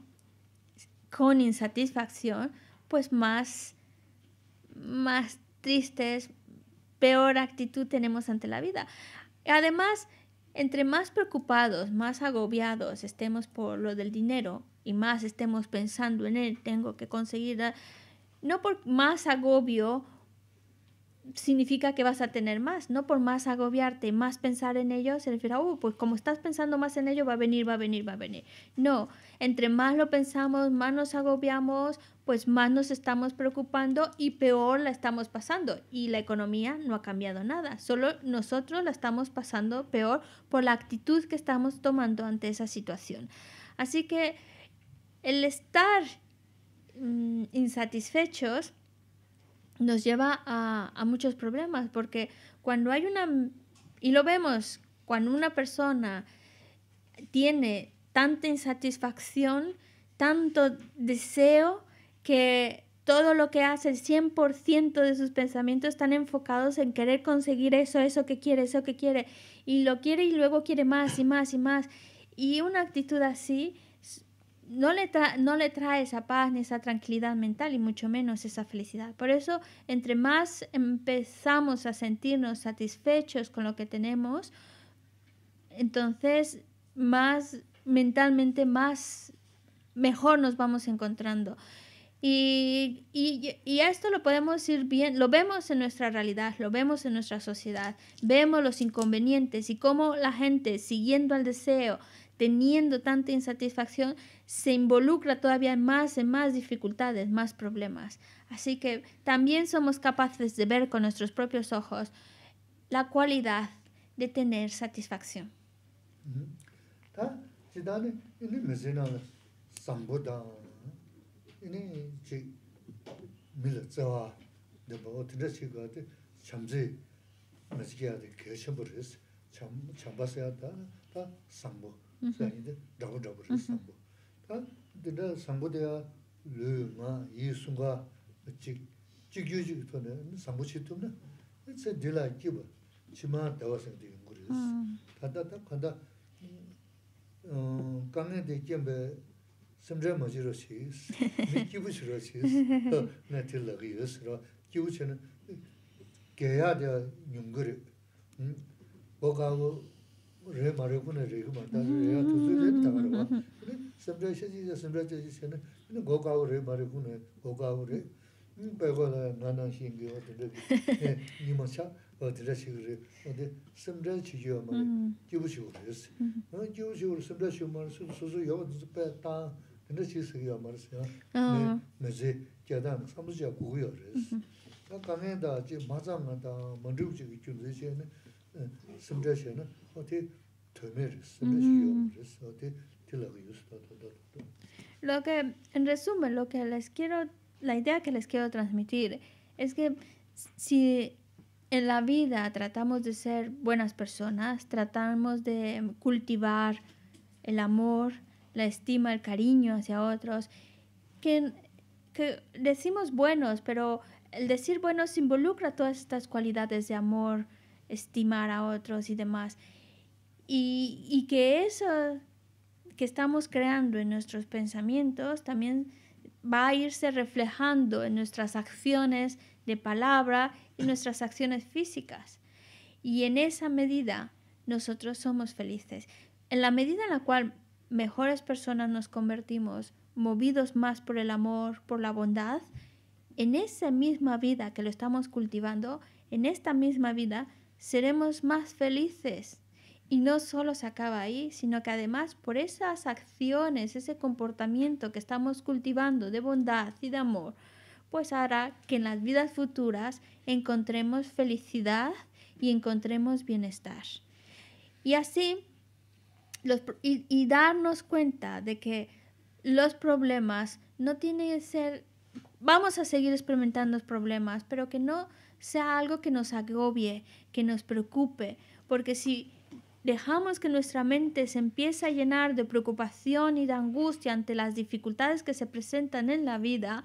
A: con insatisfacción, pues más, más tristes, peor actitud tenemos ante la vida. Además, entre más preocupados, más agobiados estemos por lo del dinero y más estemos pensando en él, tengo que conseguir, no por más agobio significa que vas a tener más, no por más agobiarte, más pensar en ello, se refiere a, oh, pues como estás pensando más en ello, va a venir, va a venir, va a venir. No, entre más lo pensamos, más nos agobiamos, pues más nos estamos preocupando y peor la estamos pasando. Y la economía no ha cambiado nada, solo nosotros la estamos pasando peor por la actitud que estamos tomando ante esa situación. Así que el estar mm, insatisfechos, nos lleva a, muchos problemas, porque cuando hay una, y lo vemos, cuando una persona tiene tanta insatisfacción, tanto deseo, que todo lo que hace, el 100% de sus pensamientos están enfocados en querer conseguir eso, eso que quiere, eso que quiere, y lo quiere y luego quiere más y más y más. Y una actitud así no le, trae esa paz ni esa tranquilidad mental y mucho menos esa felicidad. Por eso, entre más empezamos a sentirnos satisfechos con lo que tenemos, entonces más mentalmente más mejor nos vamos encontrando. Y, y, y, esto lo podemos ir bien, lo vemos en nuestra realidad, lo vemos en nuestra sociedad, vemos los inconvenientes y cómo la gente siguiendo al deseo, teniendo tanta insatisfacción, se involucra todavía más en más dificultades, más problemas. Así que también somos capaces de ver con nuestros propios ojos la cualidad de tener satisfacción.
B: dhāgu dhāgu rīs sāmbu. Tā dhīdā sāmbu dhīyā lū, ngā, yī, sūngā, chīk, chīk yū chīk tō nē, sāmbu chī tūm nē, tsē dhīlā kī bā, chī mā dhāwa sāng dhī yungu rīs. Tā tā tā khuanda, kāngiān dhī rei mara kuna rei kuma, tani rei a tuzu rei taga rawa. Semra shiji ya semra chaji shena, ino go kawu rei mara kuna, go kawu rei. Ino pego la nana shingi o tanda, nima cha o tanda shigo rei. Ode semra chiji o mara, jibu shigo rei
A: Lo que, en resumen, lo que les quiero, la idea que les quiero transmitir es que si en la vida tratamos de ser buenas personas, tratamos de cultivar el amor, la estima, el cariño hacia otros, que, que decimos buenos, pero el decir buenos involucra todas estas cualidades de amor, estimar a otros y demás. Y, que eso que estamos creando en nuestros pensamientos también va a irse reflejando en nuestras acciones de palabra y nuestras acciones físicas. Y en esa medida nosotros somos felices. En la medida en la cual mejores personas nos convertimos, movidos más por el amor, por la bondad, en esa misma vida que lo estamos cultivando, en esta misma vida seremos más felices. Y no solo se acaba ahí, sino que además por esas acciones, ese comportamiento que estamos cultivando de bondad y de amor, pues hará que en las vidas futuras encontremos felicidad y encontremos bienestar. Y así, los, y, darnos cuenta de que los problemas no tienen que ser, vamos a seguir experimentando problemas, pero que no sea algo que nos agobie, que nos preocupe, porque si dejamos que nuestra mente se empiece a llenar de preocupación y de angustia ante las dificultades que se presentan en la vida,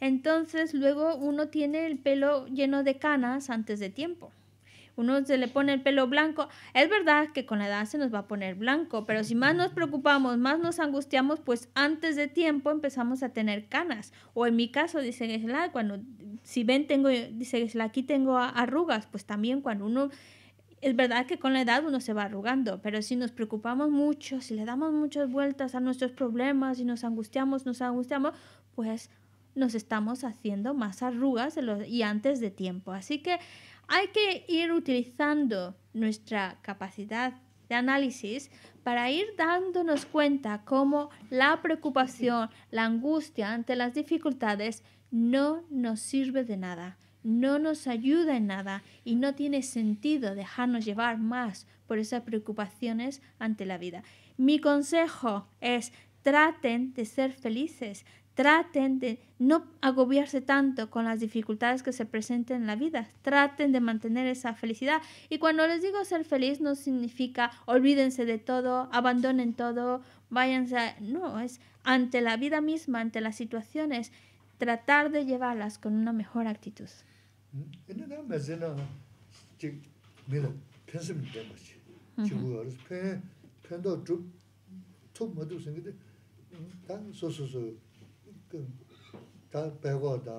A: entonces luego uno tiene el pelo lleno de canas antes de tiempo uno se le pone el pelo blanco. Es verdad que con la edad se nos va a poner blanco, pero si más nos preocupamos, más nos angustiamos, pues antes de tiempo empezamos a tener canas. O en mi caso, dice que cuando, si ven, tengo, dice la aquí tengo arrugas, pues también cuando uno es verdad que con la edad uno se va arrugando, pero si nos preocupamos mucho, si le damos muchas vueltas a nuestros problemas y nos angustiamos, nos angustiamos, pues nos estamos haciendo más arrugas y antes de tiempo. Así que hay que ir utilizando nuestra capacidad de análisis para ir dándonos cuenta cómo la preocupación, la angustia ante las dificultades no nos sirve de nada, no nos ayuda en nada y no tiene sentido dejarnos llevar más por esas preocupaciones ante la vida. Mi consejo es traten de ser felices, Traten de no agobiarse tanto con las dificultades que se presenten en la vida. Traten de mantener esa felicidad. Y cuando les digo ser feliz no significa olvídense de todo, abandonen todo, váyanse. No, es ante la vida misma, ante las situaciones, tratar de llevarlas con una mejor actitud.
B: Mm, 다 배고 다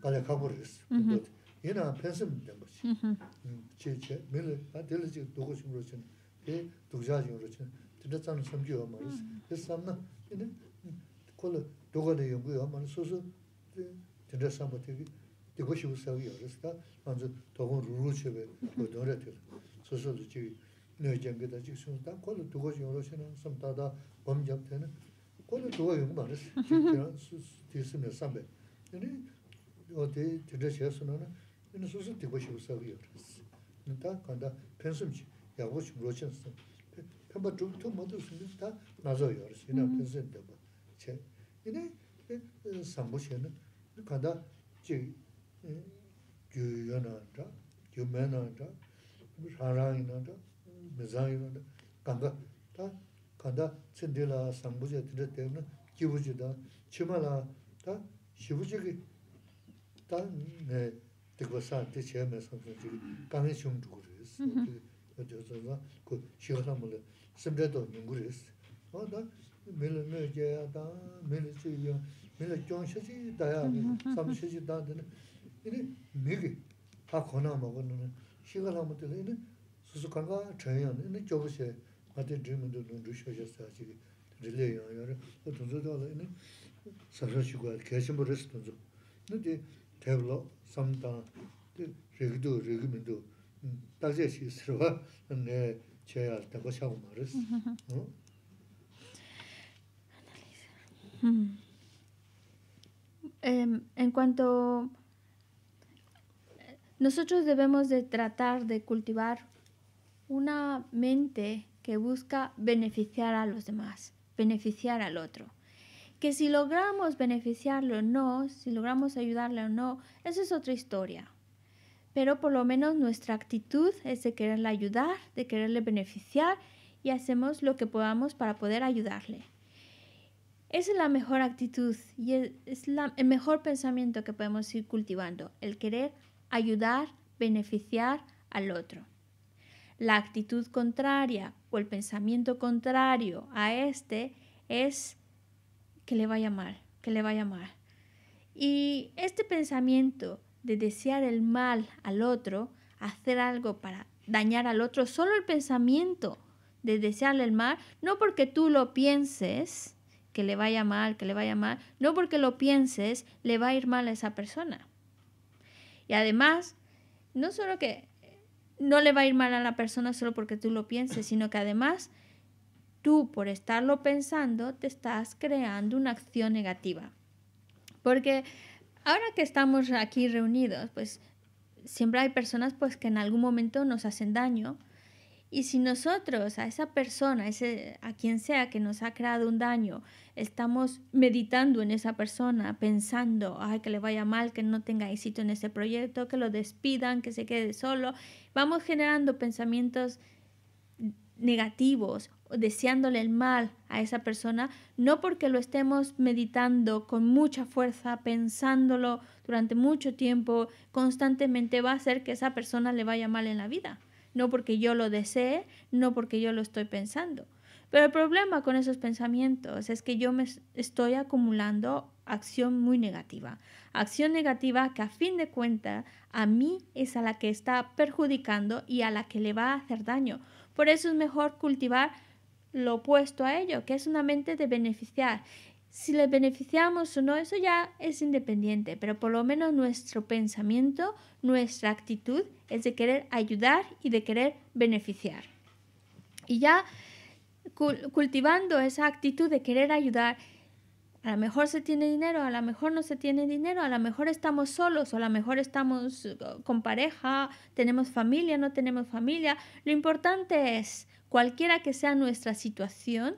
B: 가려 가 버렸어. 얘나 패스 된 거지. 제제 밀 아들지 두고 싶으로 전. 그 두자 중으로 전. 진짜 참 섬기 엄마. 됐었나? 근데 콜로 도가네 연구 엄마 소소 진짜 삼아 되게 되고 싶어서 그랬다. 먼저 도건 루루 쳐베 그 노래 들. 소소도 지 내장게다 지금 딱 콜로 두고 싶으로 전. 섬다다 범접되는 kōnyō tōwa yōng mā rīs, kīrāng tīsī mē sāmbē. Yīni, o tī tīndā shiā sō nō nā, yīni sūsī tīkwa shiwa sā kīyō rīs. Nī tā kāndā pēnsīm chī, yā gu chī mūro chīn sō. Pēmbā tū tū mō tū sī nī kanda tsindi la sambuja tira tena kibuji da chima la ta shibuji ki ta ne tikwa saa ti chaya me samsa chigi kange shiong dhukuri isi o mm-hmm. tiga zanza ku shiga samula simde to nyunguri isi o mm-hmm. Mm-hmm. ta mele me jaya ta mele
A: En cuanto eh, nosotros debemos de tratar de cultivar una mente que busca beneficiar a los demás, beneficiar al otro. Que si logramos beneficiarlo o no, si logramos ayudarle o no, eso es otra historia. Pero por lo menos nuestra actitud es de quererle ayudar, de quererle beneficiar y hacemos lo que podamos para poder ayudarle. Esa es la mejor actitud y es el mejor pensamiento que podemos ir cultivando, el querer ayudar, beneficiar al otro. La actitud contraria, o el pensamiento contrario a este es que le vaya mal, que le vaya mal. Y este pensamiento de desear el mal al otro, hacer algo para dañar al otro, solo el pensamiento de desearle el mal, no porque tú lo pienses, que le vaya mal, que le vaya mal, no porque lo pienses, le va a ir mal a esa persona. Y además, no solo que no le va a ir mal a la persona solo porque tú lo pienses, sino que además tú por estarlo pensando te estás creando una acción negativa. Porque ahora que estamos aquí reunidos, pues siempre hay personas pues que en algún momento nos hacen daño y si nosotros a esa persona, a quien sea que nos ha creado un daño, estamos meditando en esa persona, pensando, ay, que le vaya mal, que no tenga éxito en ese proyecto, que lo despidan, que se quede solo, vamos generando pensamientos negativos, deseándole el mal a esa persona, no porque lo estemos meditando con mucha fuerza, pensándolo durante mucho tiempo, constantemente va a hacer que esa persona le vaya mal en la vida no porque yo lo desee, no porque yo lo estoy pensando. Pero el problema con esos pensamientos es que yo me estoy acumulando acción muy negativa. Acción negativa que a fin de cuentas a mí es a la que está perjudicando y a la que le va a hacer daño. Por eso es mejor cultivar lo opuesto a ello, que es una mente de beneficiar. Si le beneficiamos o no, eso ya es independiente, pero por lo menos nuestro pensamiento, nuestra actitud es de querer ayudar y de querer beneficiar. Y ya cultivando esa actitud de querer ayudar, a lo mejor se tiene dinero, a lo mejor no se tiene dinero, a lo mejor estamos solos, o a lo mejor estamos uh, con pareja, tenemos familia, no tenemos familia. Lo importante es, cualquiera que sea nuestra situación,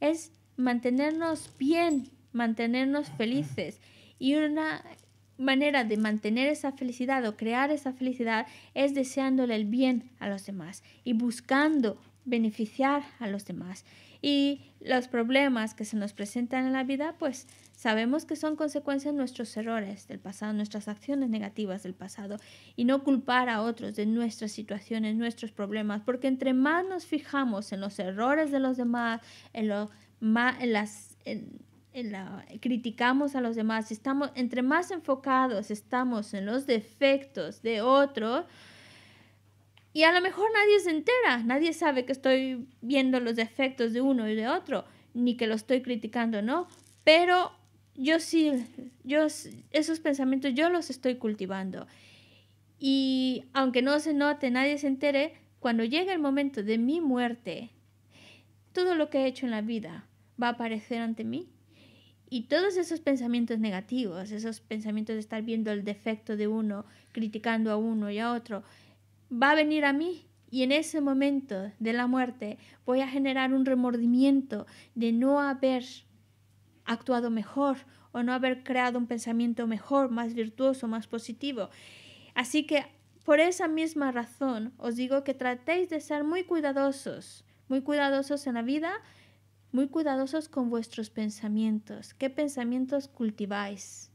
A: es mantenernos bien, mantenernos felices. Y una manera de mantener esa felicidad o crear esa felicidad es deseándole el bien a los demás y buscando beneficiar a los demás. Y los problemas que se nos presentan en la vida, pues sabemos que son consecuencias de nuestros errores del pasado, nuestras acciones negativas del pasado, y no culpar a otros de nuestras situaciones, nuestros problemas, porque entre más nos fijamos en los errores de los demás, en los las, en, la, criticamos a los demás, estamos, entre más enfocados estamos en los defectos de otro, y a lo mejor nadie se entera, nadie sabe que estoy viendo los defectos de uno y de otro, ni que lo estoy criticando, ¿no? Pero yo sí, yo, esos pensamientos yo los estoy cultivando. Y aunque no se note, nadie se entere, cuando llega el momento de mi muerte, todo lo que he hecho en la vida, va a aparecer ante mí. Y todos esos pensamientos negativos, esos pensamientos de estar viendo el defecto de uno, criticando a uno y a otro, va a venir a mí. Y en ese momento de la muerte voy a generar un remordimiento de no haber actuado mejor o no haber creado un pensamiento mejor, más virtuoso, más positivo. Así que por esa misma razón os digo que tratéis de ser muy cuidadosos, muy cuidadosos en la vida muy cuidadosos con vuestros pensamientos, qué pensamientos cultiváis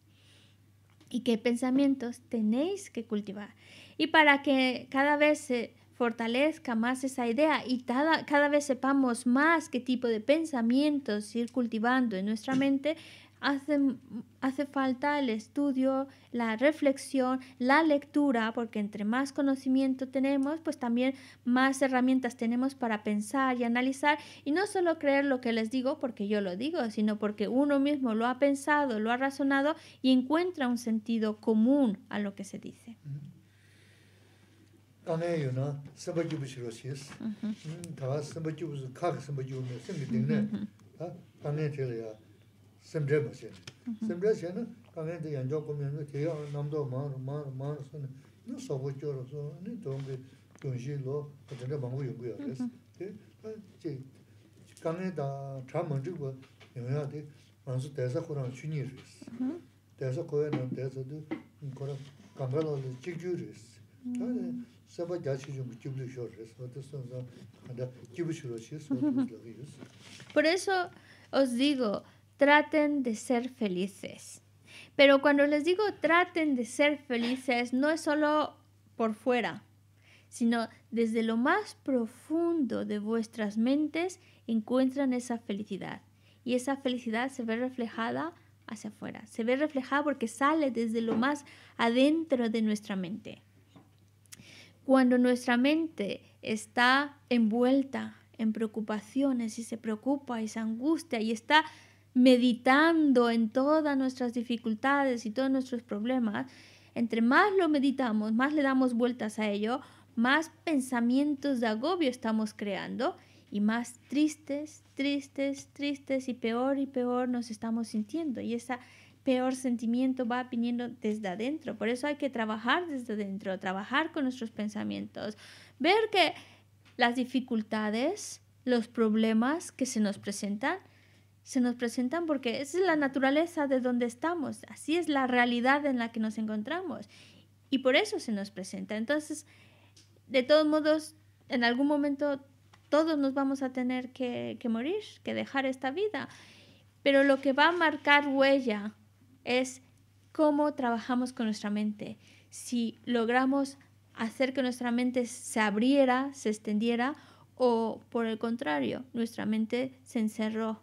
A: y qué pensamientos tenéis que cultivar. Y para que cada vez se fortalezca más esa idea y cada, vez sepamos más qué tipo de pensamientos ir cultivando en nuestra mente, hace, hace falta el estudio, la reflexión, la lectura, porque entre más conocimiento tenemos, pues también más herramientas tenemos para pensar y analizar y no solo creer lo que les digo porque yo lo digo, sino porque uno mismo lo ha pensado, lo ha razonado y encuentra un sentido común a lo que se dice.
B: sembre mo shen. Sembre shen, kange de yanjo kumye, ke yo namdo maru, maru, maru, sone, no sobo choro, sone, tongbe, gyonshi lo, katende mangu yungu ya res. Mm-hmm. Kange da cha manchigwa, yungya de, manzu desa kurang chuni res. Desa kuya nam, desa de, kora, kanga
A: traten de ser felices. Pero cuando les digo traten de ser felices, no es solo por fuera, sino desde lo más profundo de vuestras mentes encuentran esa felicidad. Y esa felicidad se ve reflejada hacia afuera, se ve reflejada porque sale desde lo más adentro de nuestra mente. Cuando nuestra mente está envuelta en preocupaciones y se preocupa y se angustia y está meditando en todas nuestras dificultades y todos nuestros problemas, entre más lo meditamos, más le damos vueltas a ello, más pensamientos de agobio estamos creando y más tristes, tristes, tristes y peor y peor nos estamos sintiendo. Y ese peor sentimiento va viniendo desde adentro. Por eso hay que trabajar desde adentro, trabajar con nuestros pensamientos, ver que las dificultades, los problemas que se nos presentan, se nos presentan porque esa es la naturaleza de donde estamos, así es la realidad en la que nos encontramos y por eso se nos presenta. Entonces, de todos modos, en algún momento todos nos vamos a tener que, morir, que dejar esta vida, pero lo que va a marcar huella es cómo trabajamos con nuestra mente, si logramos hacer que nuestra mente se abriera, se extendiera, o por el contrario, nuestra mente se encerró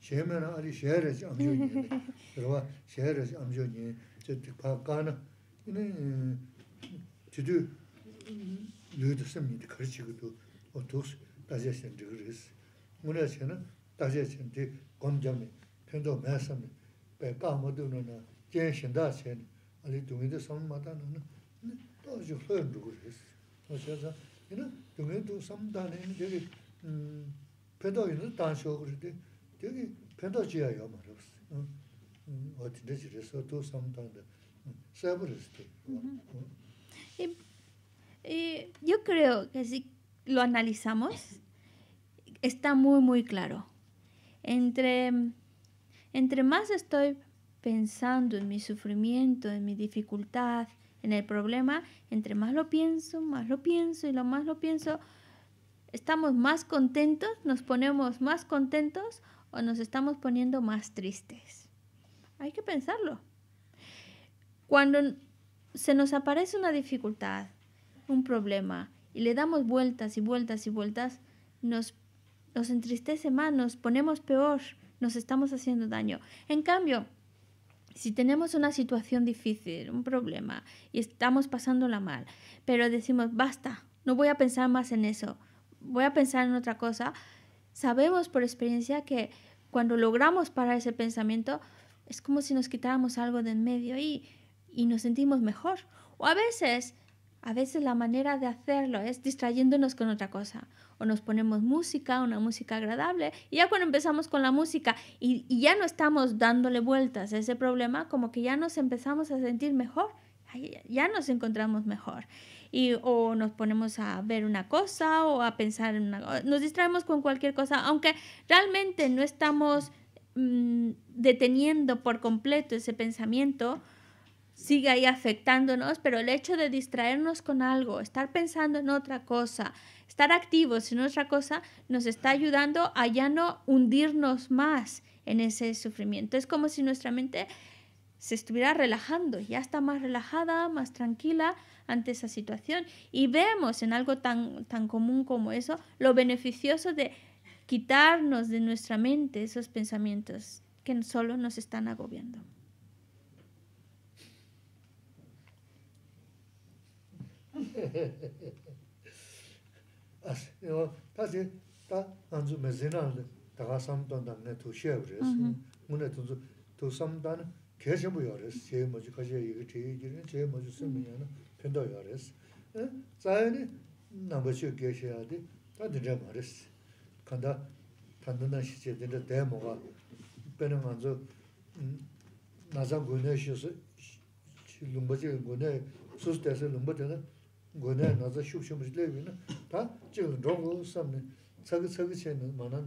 B: Shéme ná áli shéhé rá ch'y ám'zhó nyé, xéhé rá 지두 ám'zhó nyé, ch'y t'k'a k'a ná. Y ná ch'y dhú yuídhá sá miñi d'khar ch'y gudhu, o t'húx d'ajéch'an d'hú ríx. Muná ch'y ná d'ajéch'an di qóm ch'yami, p'en d'hó mañsámi, b'yá k'a m'adhú ná, yo
A: creo que si lo analizamos, está muy, muy claro. Entre, entre más estoy pensando en mi sufrimiento, en mi dificultad, en el problema, entre más lo pienso, más lo pienso y lo más lo pienso, estamos más contentos, nos ponemos más contentos o nos estamos poniendo más tristes? Hay que pensarlo. Cuando se nos aparece una dificultad, un problema, y le damos vueltas y vueltas y vueltas, nos, nos entristece más, nos ponemos peor, nos estamos haciendo daño. En cambio, si tenemos una situación difícil, un problema, y estamos pasándola mal, pero decimos, basta, no voy a pensar más en eso, voy a pensar en otra cosa, sabemos por experiencia que cuando logramos parar ese pensamiento, es como si nos quitáramos algo de en medio y, nos sentimos mejor. O a veces, a veces la manera de hacerlo es distrayéndonos con otra cosa. O nos ponemos música, una música agradable, y ya cuando empezamos con la música y, y ya no estamos dándole vueltas a ese problema, como que ya nos empezamos a sentir mejor, ya nos encontramos mejor y o nos ponemos a ver una cosa o a pensar en una nos distraemos con cualquier cosa, aunque realmente no estamos mm, deteniendo por completo ese pensamiento, sigue ahí afectándonos, pero el hecho de distraernos con algo, estar pensando en otra cosa, estar activos en otra cosa, nos está ayudando a ya no hundirnos más en ese sufrimiento. Es como si nuestra mente se estuviera relajando, ya está más relajada, más tranquila, ante esa situación. Y vemos en algo tan, común como eso lo beneficioso de quitarnos de nuestra mente esos pensamientos que solo nos están agobiando.
B: pindo yores. Zayani eh, nambachio geishi yadi, ta dindra maris. Kanda tandana shiche dindra daya moga, peni manzo mm, nazan gunay shiose, lumbachio gunay, sus desa lumbachio gunay nazan shukshimuch lewi na, ta jil rongo samni, tsagi tsagi che manan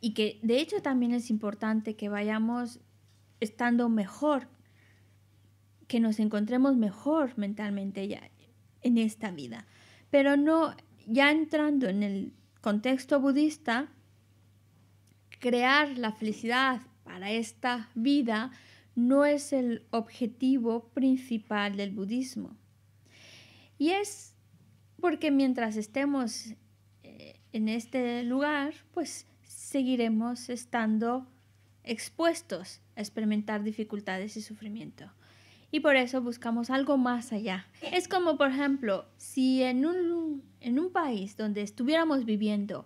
A: y que de hecho también es importante que vayamos estando mejor, que nos encontremos mejor mentalmente ya en esta vida. Pero no, ya entrando en el contexto budista, crear la felicidad para esta vida no es el objetivo principal del budismo. Y es porque mientras estemos eh, en este lugar, pues seguiremos estando expuestos a experimentar dificultades y sufrimiento. Y por eso buscamos algo más allá. Es como, por ejemplo, si en un, país donde estuviéramos viviendo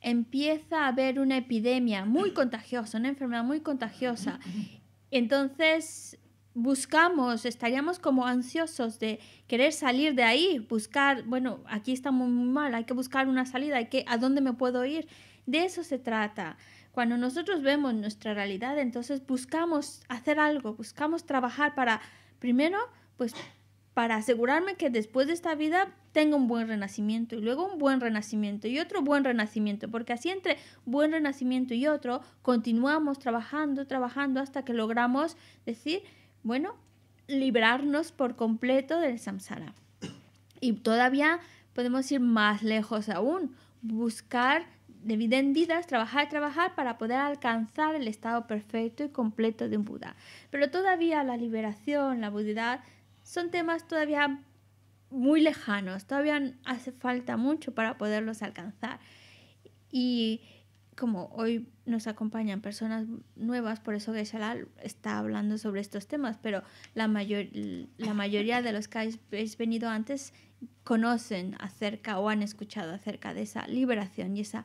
A: empieza a haber una epidemia muy contagiosa, una enfermedad muy contagiosa, entonces buscamos, estaríamos como ansiosos de querer salir de ahí, buscar, bueno, aquí estamos muy mal, hay que buscar una salida, hay que, ¿a dónde me puedo ir? De eso se trata. Cuando nosotros vemos nuestra realidad, entonces buscamos hacer algo, buscamos trabajar para, primero, pues para asegurarme que después de esta vida tenga un buen renacimiento y luego un buen renacimiento y otro buen renacimiento, porque así entre buen renacimiento y otro continuamos trabajando, trabajando hasta que logramos decir, bueno, librarnos por completo del samsara. Y todavía podemos ir más lejos aún, buscar es trabajar, trabajar para poder alcanzar el estado perfecto y completo de un Buda. Pero todavía la liberación, la budidad, son temas todavía muy lejanos, todavía hace falta mucho para poderlos alcanzar. Y como hoy nos acompañan personas nuevas, por eso gaisalal está hablando sobre estos temas, pero la, mayor, la mayoría de los que habéis venido antes conocen acerca o han escuchado acerca de esa liberación y esa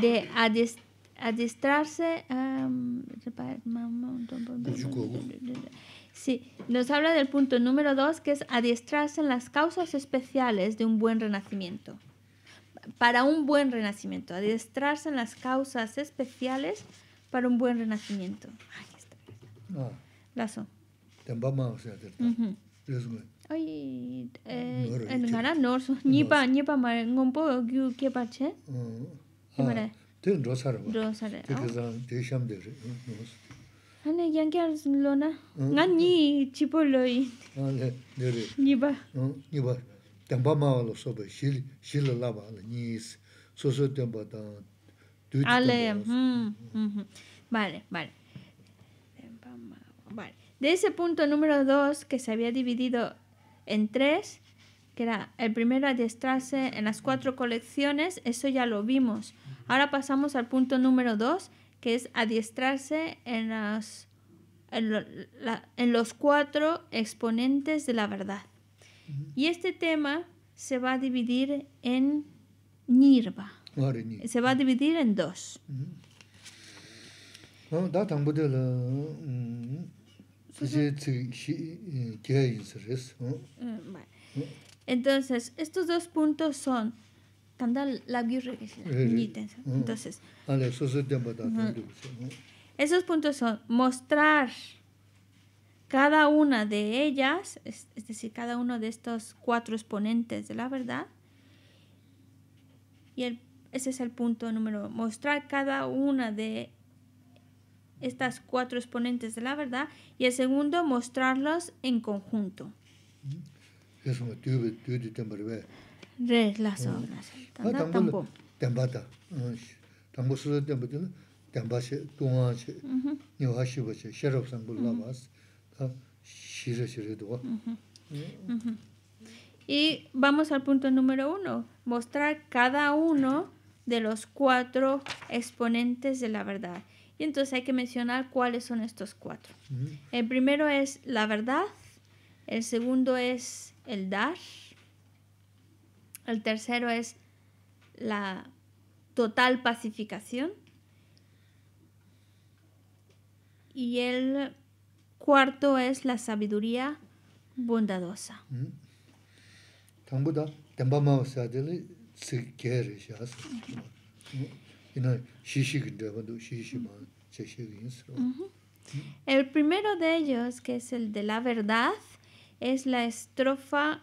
A: de adiestrarse. sí, nos habla del punto número dos, que es adiestrarse en las causas especiales de un buen renacimiento. Para un buen renacimiento, adiestrarse en las causas especiales para un buen renacimiento. Ahí está. Ah.
B: Vale. ten dos salas, dos salas, ah, porque son de ese ambiente, ¿no? ¿no?
A: ah, no, ya qué lo na, ¿ni chipo loy?
B: ah, no, no loy, ni va, ¿no? Ah, ni va, ¿temba malo, sobe, xil xil la malo, ni es, su su temba
A: Vale, ¿de qué? vale, vale, de ese punto número dos que se había dividido en tres, que era el primero adiestrase en las cuatro colecciones, eso ya lo vimos. Ahora pasamos al punto número dos, que es adiestrarse en, las, en, los cuatro exponentes de la verdad. Y este tema se va a dividir en nirva. Se va a dividir en dos. Entonces, estos dos puntos son tanda labgyu la tensa. Entonces, ah, esos puntos son mostrar cada una de ellas, es, decir, cada uno de estos cuatro exponentes de la verdad. Y ese es el punto número mostrar cada una de estas cuatro exponentes de la verdad. Y el segundo, mostrarlos en conjunto y vamos al punto número uno mostrar cada uno de los cuatro exponentes de la verdad y entonces hay que mencionar cuáles son estos cuatro el primero es la verdad el segundo es el dar el tercero es la total pacificación. Y el cuarto es la sabiduría bondadosa.
B: Mm. Mm-hmm. Mm-hmm. Mm-hmm. Mm.
A: El primero de ellos, que es el de la verdad, es la estrofa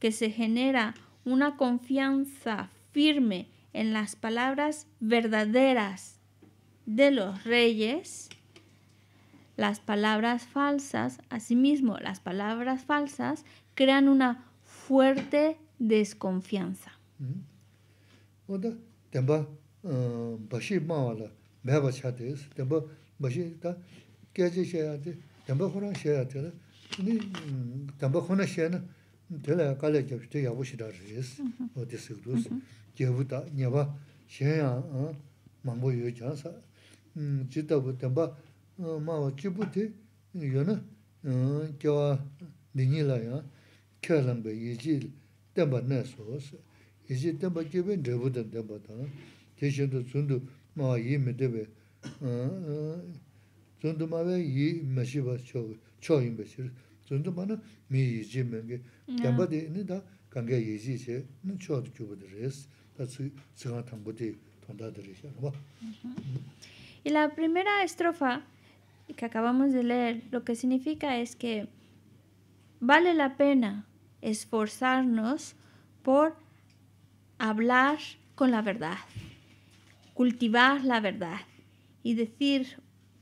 A: que se genera una confianza firme en las palabras verdaderas de los reyes, las palabras falsas, asimismo las palabras falsas crean una fuerte desconfianza. Mm-hmm. Uh,
B: Tēlā yā kālā kia pītē yā būshirā rīs, mm-hmm. o tē sīk dūs. Mm-hmm. Kia bū tā, nyā bā, xēn yā māngbō yō chāng sā. Chī mm, tā bū tēmbā, mā wā chī bū tē, yō nā, kia wā līñī lā yā, kia kia wā yī yī chō Y
A: la primera estrofa que acabamos de leer, lo que significa es que vale la pena esforzarnos por hablar con la verdad, cultivar la verdad y decir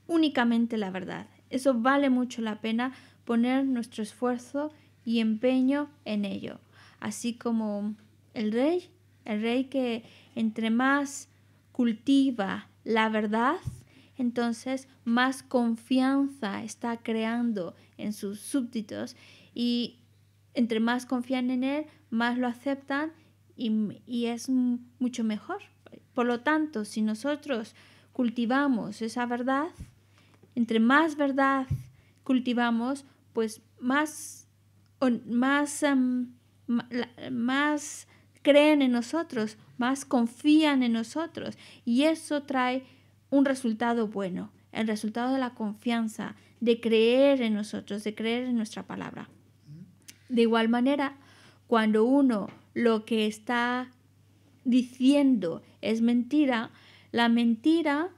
A: únicamente la verdad. Eso vale mucho la pena poner nuestro esfuerzo y empeño en ello, así como el rey, el rey que entre más cultiva la verdad, entonces más confianza está creando en sus súbditos y entre más confían en él, más lo aceptan y, y es mucho mejor. Por lo tanto, si nosotros cultivamos esa verdad, entre más verdad cultivamos, pues más, em, más creen en nosotros, más confían en nosotros. Y eso trae un resultado bueno, el resultado de la confianza, de creer en nosotros, de creer en nuestra palabra. De igual manera, cuando uno lo que está diciendo es mentira, la mentira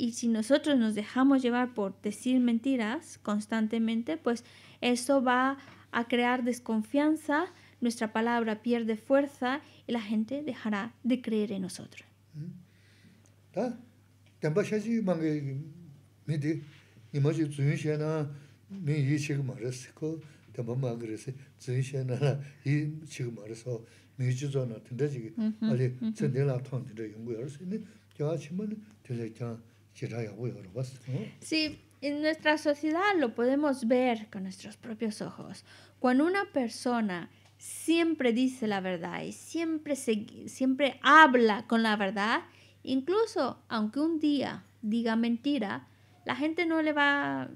A: y si nosotros nos dejamos llevar por decir mentiras constantemente, pues eso va a crear desconfianza, nuestra palabra pierde fuerza y la gente dejará de creer en nosotros.
B: Mm. Pues,
A: sí, en nuestra sociedad lo podemos ver con nuestros propios ojos. Cuando una persona siempre dice la verdad y siempre, se, siempre habla con la verdad, incluso aunque un día diga mentira, la gente no le va,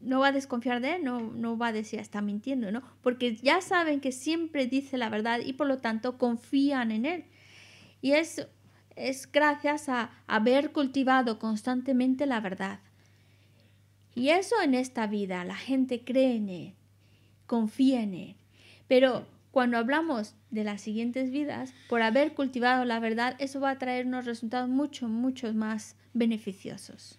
A: no va a desconfiar de él, no, no va a decir ah, está mintiendo, ¿no? Porque ya saben que siempre dice la verdad y por lo tanto confían en él. Y es es gracias a haber cultivado constantemente la verdad. Y eso en esta vida, la gente cree en él, confía en él. Pero cuando hablamos de las siguientes vidas, por haber cultivado la verdad, eso va a traernos resultados mucho, mucho más beneficiosos.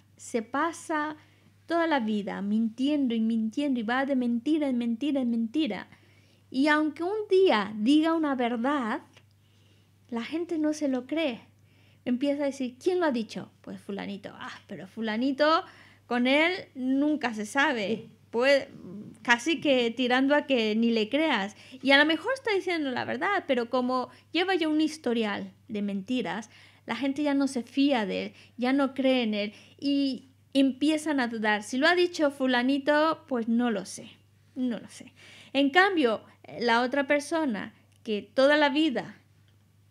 A: se pasa toda la vida mintiendo y mintiendo y va de mentira en mentira en mentira. Y aunque un día diga una verdad, la gente no se lo cree. Empieza a decir, ¿quién lo ha dicho? Pues fulanito. Ah, pero fulanito con él nunca se sabe. Pues casi que tirando a que ni le creas. Y a lo mejor está diciendo la verdad, pero como lleva ya un historial de mentiras, la gente ya no se fía de él, ya no cree en él y empiezan a dudar. Si lo ha dicho fulanito, pues no lo sé, no lo sé. En cambio, eh, la otra persona que toda la vida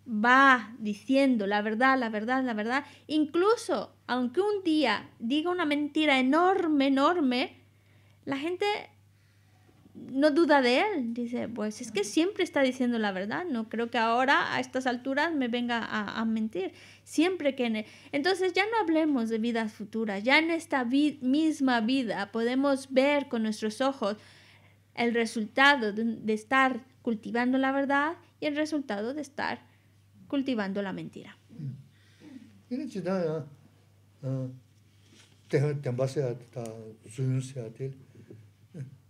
A: va diciendo la verdad, la verdad, la verdad, incluso aunque un día diga una mentira enorme, enorme, la gente no duda de él. Dice, pues es que siempre está diciendo la verdad. No creo que ahora a estas alturas me venga a, mentir. Siempre que... E-". Entonces ya no hablemos de vidas futuras. Ya en esta misma vida podemos ver con nuestros ojos el resultado de, de estar cultivando la verdad y el resultado de estar cultivando la mentira.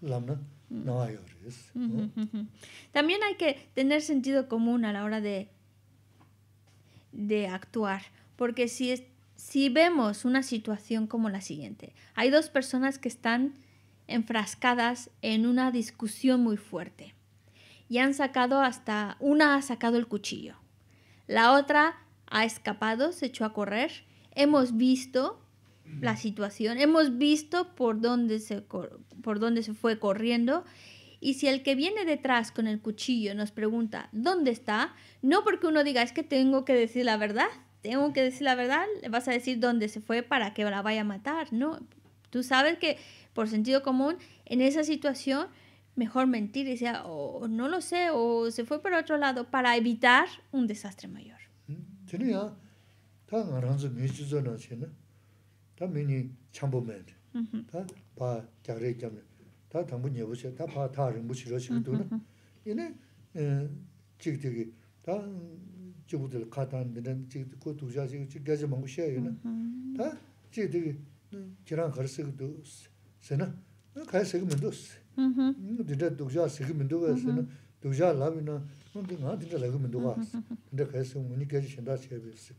B: Mm. no
A: También hay que tener sentido común a la hora de, de actuar, porque si, si vemos una situación como la siguiente, hay dos personas que están enfrascadas en una discusión muy fuerte y han sacado hasta, una ha sacado el cuchillo, la otra ha escapado, se echó a correr, hemos visto la situación. Hemos visto por dónde se, por dónde se fue corriendo. Y si el que viene detrás con el cuchillo nos pregunta, ¿dónde está? No porque uno diga, es que tengo que decir la verdad, tengo que decir la verdad, le vas a decir dónde se fue para que la vaya a matar, ¿no? Tú sabes que, por sentido común, en esa situación, mejor mentir y decir, o oh, no lo sé, o se fue por otro lado, para evitar un desastre mayor.
B: ¿Mm? 다 미니 chambu 다 tā pā 다 karey kya 다 tā tāmbu ñabu cha, tā pā tā rinbu chirochi ka tūna. Yine, chik tiki, tā 다 tala 지랑 tañi 세나 chik tiko duja, chik gaya cha mañgu shayi na. 독자 라면은 tiki, 나 진짜 ka tūsi, sa na, kaya sa ki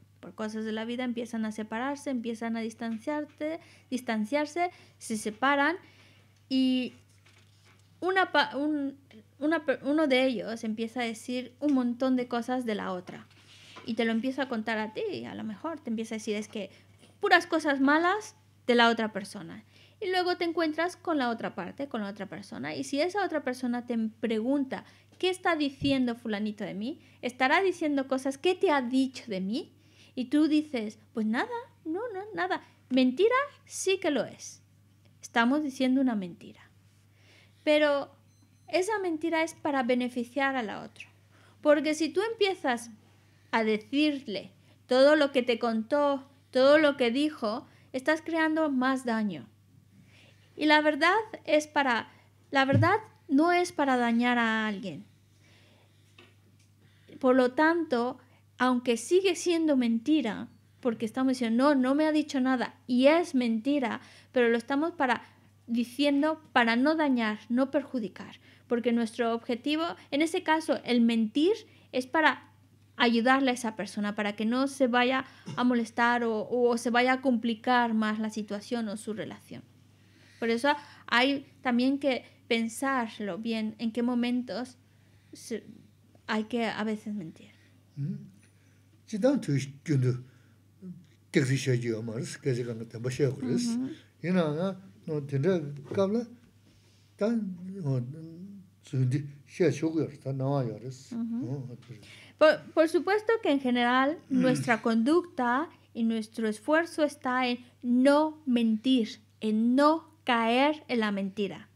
A: por cosas de la vida empiezan a separarse, empiezan a distanciarte, distanciarse, se separan y una, uno de ellos empieza a decir un montón de cosas de la otra y te lo empieza a contar a ti, a lo mejor te empieza a decir es que puras cosas malas de la otra persona. Y luego te encuentras con la otra parte, con la otra persona. Y si esa otra persona te pregunta, ¿qué está diciendo fulanito de mí? ¿Estará diciendo cosas que te ha dicho de mí? Y tú dices, pues nada, no, no, nada. Mentira sí que lo es. Estamos diciendo una mentira. Pero esa mentira es para beneficiar a la otra. Porque si tú empiezas a decirle todo lo que te contó, todo lo que dijo, estás creando más daño. Y la verdad es para la verdad no es para dañar a alguien. Por lo tanto, aunque sigue siendo mentira, porque estamos diciendo, no, no me ha dicho nada, y es mentira, pero lo estamos para diciendo para no dañar, no perjudicar, porque nuestro objetivo, en ese caso, el mentir es para ayudarle a esa persona, para que no se vaya a molestar o, se vaya a complicar más la situación o su relación. Por eso hay también que pensarlo bien, en qué momentos hay que a veces mentir. Mm por supuesto que en general nuestra conducta y nuestro esfuerzo está en no mentir, en no caer en la mentira.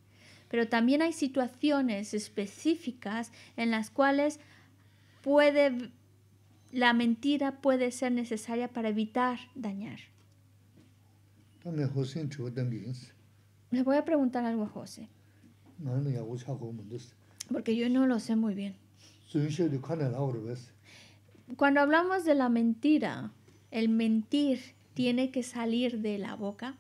A: Pero también hay situaciones específicas en las cuales puede la mentira puede ser necesaria para evitar dañar. Le voy a preguntar algo a José. Porque yo no lo sé muy bien. Cuando hablamos de la mentira, el mentir tiene que salir de la boca.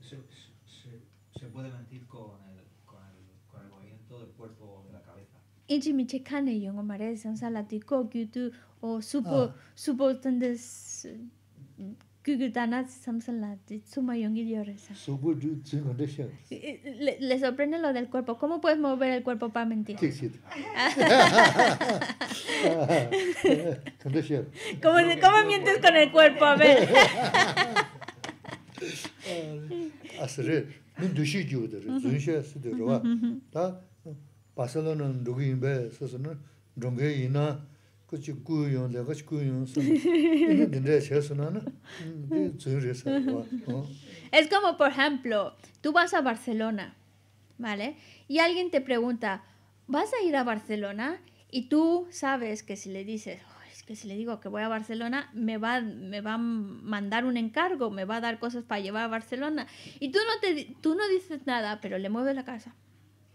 C: Se, se puede mentir con
A: inchi mi che kane yungo ma re san sa ti ko gyu tu o supo ah. supo tan de gyu gyu ta na la ti suma yungi yo re sa
B: supo du chen de sha
A: le sorprende lo del cuerpo cómo puedes mover el cuerpo para mentir sí sí <laughs> <laughs> cómo cómo mientes con el cuerpo a ver
B: asre min dushi gyu de zun sha su de ro ta <laughs> es
A: como por ejemplo tú vas a Barcelona vale y alguien te pregunta vas a ir a Barcelona y tú sabes que si le dices oh, es que si le digo que voy a Barcelona me va me va a mandar un encargo me va a dar cosas para llevar a Barcelona y tú no te tú no dices nada pero le mueves la casa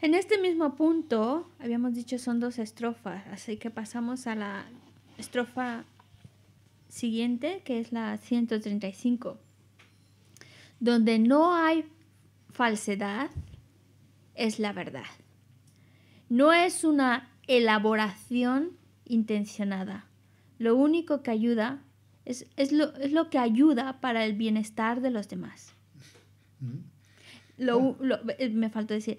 A: En este mismo punto, habíamos dicho son dos estrofas, así que pasamos a la estrofa siguiente, que es la 135. Donde no hay falsedad es la verdad. No es una elaboración intencionada. Lo único que ayuda es, es, lo, es lo, que ayuda para el bienestar de los demás. Mm. Eh, me faltó decir,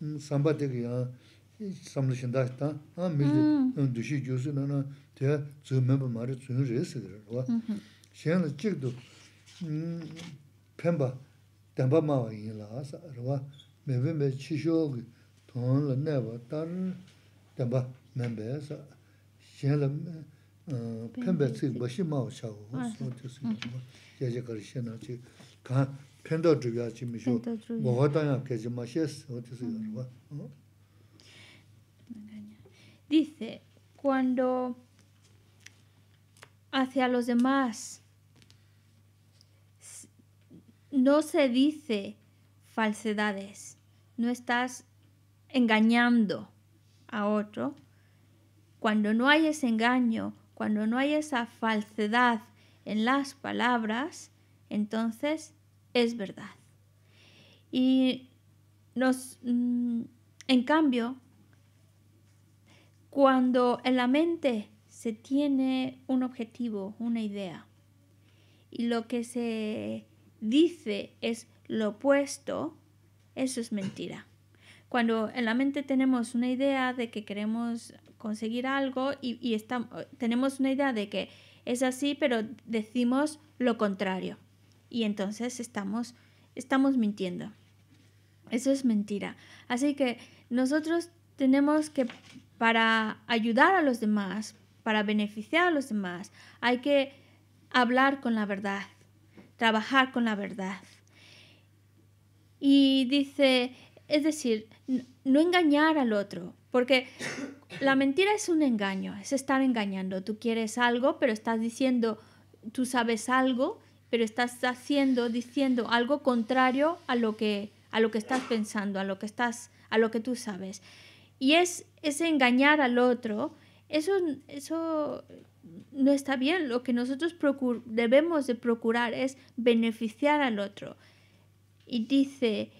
B: sam쓰ena deka, yaaa samんだ shinda xitang, 音 champions of music players, haaa mail thickulu xil giyukutsuulaa xilailla dajag 있죠 yu mimba marwa yi tsuyo yun saryagun. Shang enna나�이�xikdok по limbwa d biraz beks kakabayaxi d écritak Seattle's tar Mm.
A: dice cuando hacia los demás no se dice falsedades no estás engañando a otro cuando no hay ese engaño cuando no hay esa falsedad en las palabras entonces es verdad. Y nos, mm, en cambio, cuando en la mente se tiene un objetivo, una idea, y lo que se dice es lo opuesto, eso es mentira. Cuando en la mente tenemos una idea de que queremos conseguir algo y, tenemos una idea de que es así, pero decimos lo contrario y entonces estamos, estamos mintiendo. Eso es mentira. Así que nosotros tenemos que, para ayudar a los demás, para beneficiar a los demás, hay que hablar con la verdad, trabajar con la verdad. Y dice, es decir, no engañar al otro, porque la mentira es un engaño, es estar engañando. Tú quieres algo, pero estás diciendo, tú sabes algo, pero estás haciendo, diciendo algo contrario a lo que, estás pensando, a lo que, estás, a lo que tú sabes. Y es, engañar al otro. Eso, eso no está bien. Lo que nosotros debemos de procurar es beneficiar al otro. Y dice,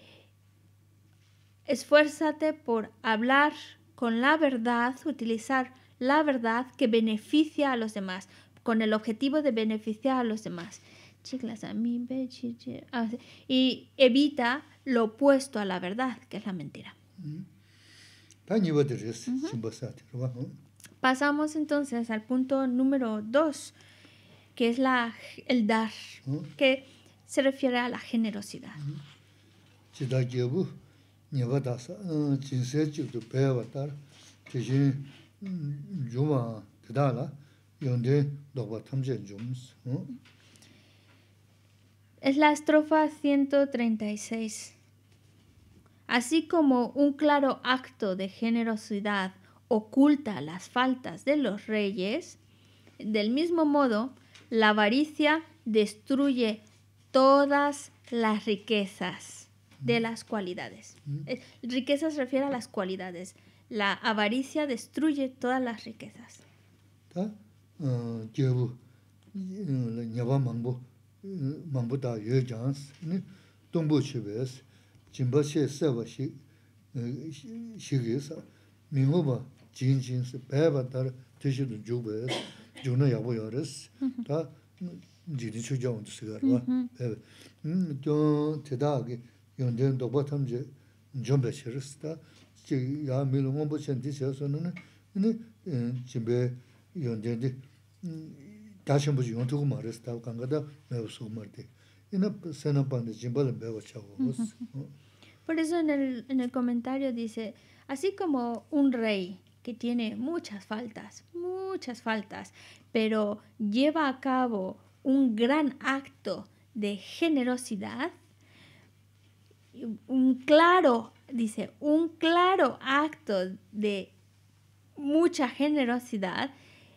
A: esfuérzate por hablar con la verdad, utilizar la verdad que beneficia a los demás, con el objetivo de beneficiar a los demás. Ah, y evita lo opuesto a la verdad, que es la mentira. Pasamos entonces al punto número dos, que es la, el dar, que se refiere a la generosidad. Es la estrofa 136. Así como un claro acto de generosidad oculta las faltas de los reyes, del mismo modo, la avaricia destruye todas las riquezas de mm. las cualidades. Mm. Eh, riquezas refiere a las cualidades. La avaricia destruye todas las riquezas.
B: Ah, eh, māmbu tā yue jāns, nī tōmbu chibēs, jinba chē sē wa shīgī sā, e, mīngu wa jīn jīnsi, bēi wa tar tēshidu jū bēs, jū na yabu yārēs, tā jīni chū Tēdā mīlu nī
A: Por eso en el, en el comentario dice, así como un rey que tiene muchas faltas, muchas faltas, pero lleva a cabo un gran acto de generosidad, un claro, dice, un claro acto de mucha generosidad,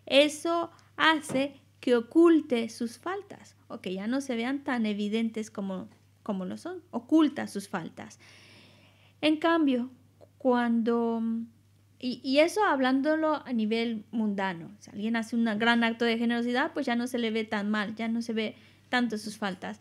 A: eso hace que oculte sus faltas o que ya no se vean tan evidentes como, como lo son, oculta sus faltas. En cambio, cuando, y, y eso hablándolo a nivel mundano, si alguien hace un gran acto de generosidad, pues ya no se le ve tan mal, ya no se ve tanto sus faltas.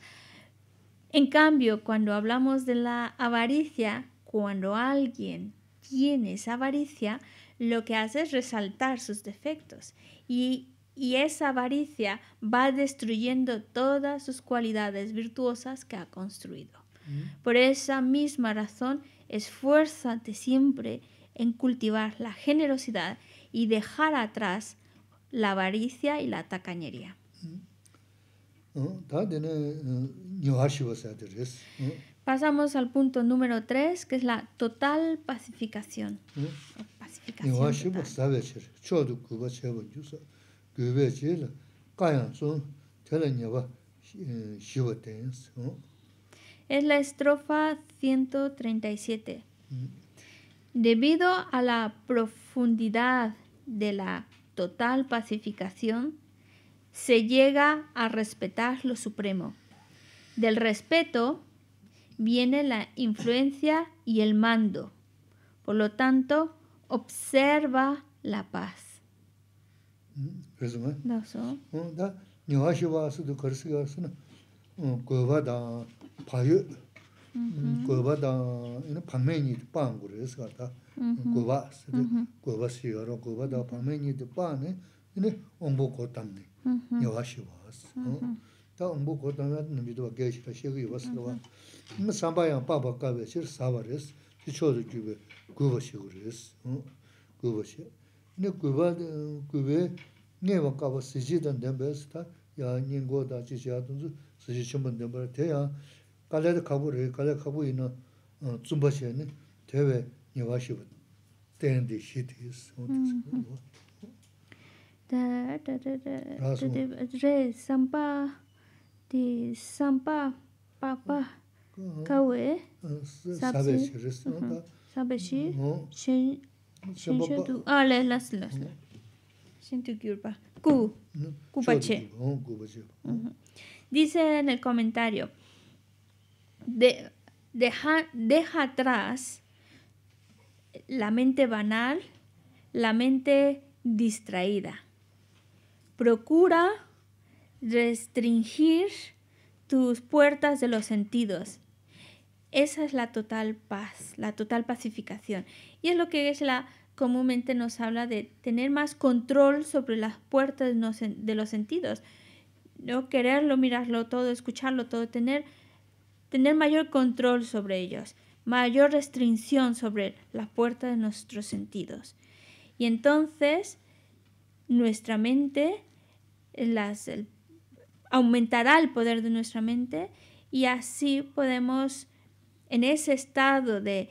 A: En cambio, cuando hablamos de la avaricia, cuando alguien tiene esa avaricia, lo que hace es resaltar sus defectos y y esa avaricia va destruyendo todas sus cualidades virtuosas que ha construido. Mm. Por esa misma razón, esfuérzate siempre en cultivar la generosidad y dejar atrás la avaricia y la tacañería. Mm.
B: Oh, eh, oh.
A: Pasamos al punto número tres, que es la total pacificación. Mm. Oh,
B: eh,
A: es la estrofa 137. Mm. Debido a la profundidad de la total pacificación, se llega a respetar lo supremo. Del respeto viene la influencia y el mando. Por lo tanto, observa la paz. 그래서 뭐? 나서.
B: 응, 나 녀아시 와서도 그랬어요. 응, 거바다 바유. 응. 빵 그래서 갔다. 응. 거바. 거바시 여러 거바다 이네 옹보 고탄네. 응. 녀아시 와서. 응. 다 미도 개시라 시고 이거스로 뭐 삼바야 빠바까베 실 사바레스. 주초도 주베 거바시 그래서. 응. 네 guba gube ne wa ka ba si ji dan den ba si ta ya nyin go da ji ja dun zu si ji chen ban den ba te ya ka le de ka bu
A: Ah, las, Dice en el comentario, de, deja, deja atrás la mente banal, la mente distraída. Procura restringir tus puertas de los sentidos esa es la total paz, la total pacificación. Y es lo que es la comúnmente nos habla de tener más control sobre las puertas de los sentidos. No quererlo, mirarlo todo, escucharlo todo, tener, tener mayor control sobre ellos, mayor restricción sobre las puertas de nuestros sentidos. Y entonces nuestra mente las, aumentará el poder de nuestra mente y así podemos en ese estado de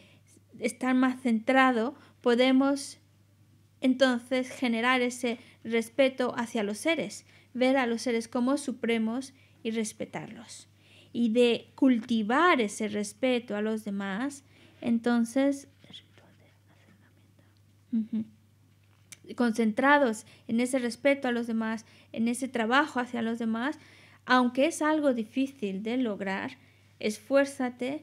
A: estar más centrado, podemos entonces generar ese respeto hacia los seres, ver a los seres como supremos y respetarlos. Y de cultivar ese respeto a los demás, entonces, concentrados en ese respeto a los demás, en ese trabajo hacia los demás, aunque es algo difícil de lograr, esfuérzate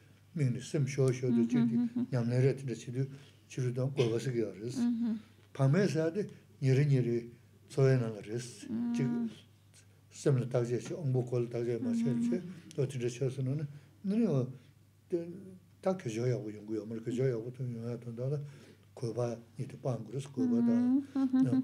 B: mingni sim shio shio do chidi mm-hmm. nyamne re tida chidi chiru don kwa basi kiyo res. Mm-hmm. Pame saadi nyeri nyeri tsoe na la res. Mm. Chik sim la takze si, ongbo kwa ma o, ta kyo jo yungu yo, mara kyo jo tun yunga tun da la, kwa ba nyi da.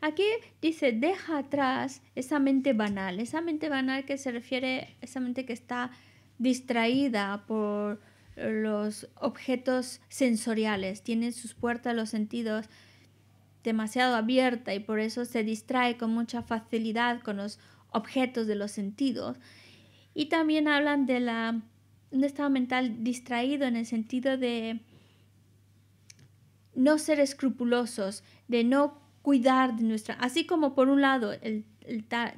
A: Aquí dice, deja atrás esa mente banal, esa mente banal que se refiere, esa mente que está distraída por los objetos sensoriales, tiene sus puertas, los sentidos demasiado abierta y por eso se distrae con mucha facilidad con los objetos de los sentidos. Y también hablan de, la, un estado mental distraído en el sentido de no ser escrupulosos, de no cuidar de nuestra, así como por un lado el,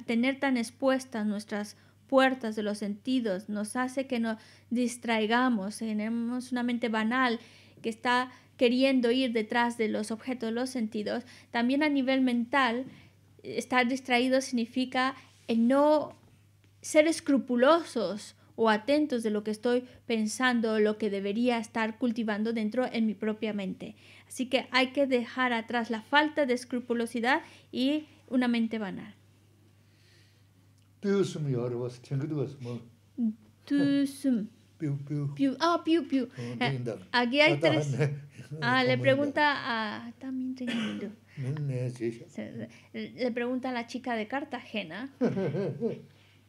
A: tener tan expuestas nuestras puertas de los sentidos nos hace que nos distraigamos, tenemos una mente banal que está queriendo ir detrás de los objetos de los sentidos, también a nivel mental estar distraído significa no ser escrupulosos o atentos de lo que estoy pensando, lo que debería estar cultivando dentro en mi propia mente. Así que hay que dejar atrás la falta de escrupulosidad y una mente banal. aquí hay tres. Ah, le pregunta a. También Le pregunta a la chica de Cartagena. <laughs>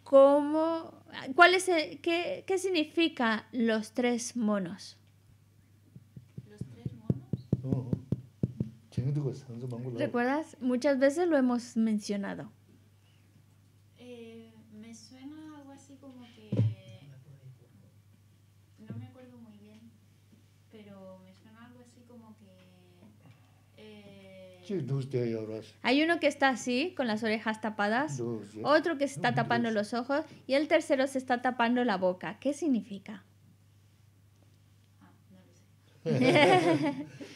A: ¿Cómo. ¿Cuál es qué, qué significa los tres monos? ¿Recuerdas? Muchas veces lo hemos mencionado. Eh, me suena algo así como que... No me acuerdo muy bien,
B: pero me suena algo así como que... Eh,
A: hay uno que está así, con las orejas tapadas, otro que se está tapando los ojos y el tercero se está tapando la boca. ¿Qué significa? Ah, no sé. <laughs> <laughs>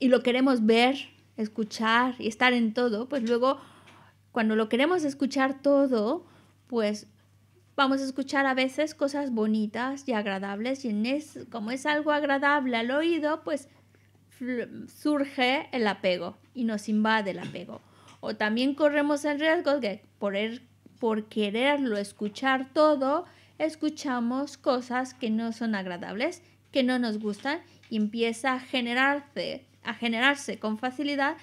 A: y lo queremos ver, escuchar y estar en todo, pues luego cuando lo queremos escuchar todo, pues vamos a escuchar a veces cosas bonitas y agradables y en es, como es algo agradable al oído, pues surge el apego y nos invade el apego. O también corremos el riesgo de por, por quererlo escuchar todo, escuchamos cosas que no son agradables, que no nos gustan y empieza a generarse a generarse con facilidad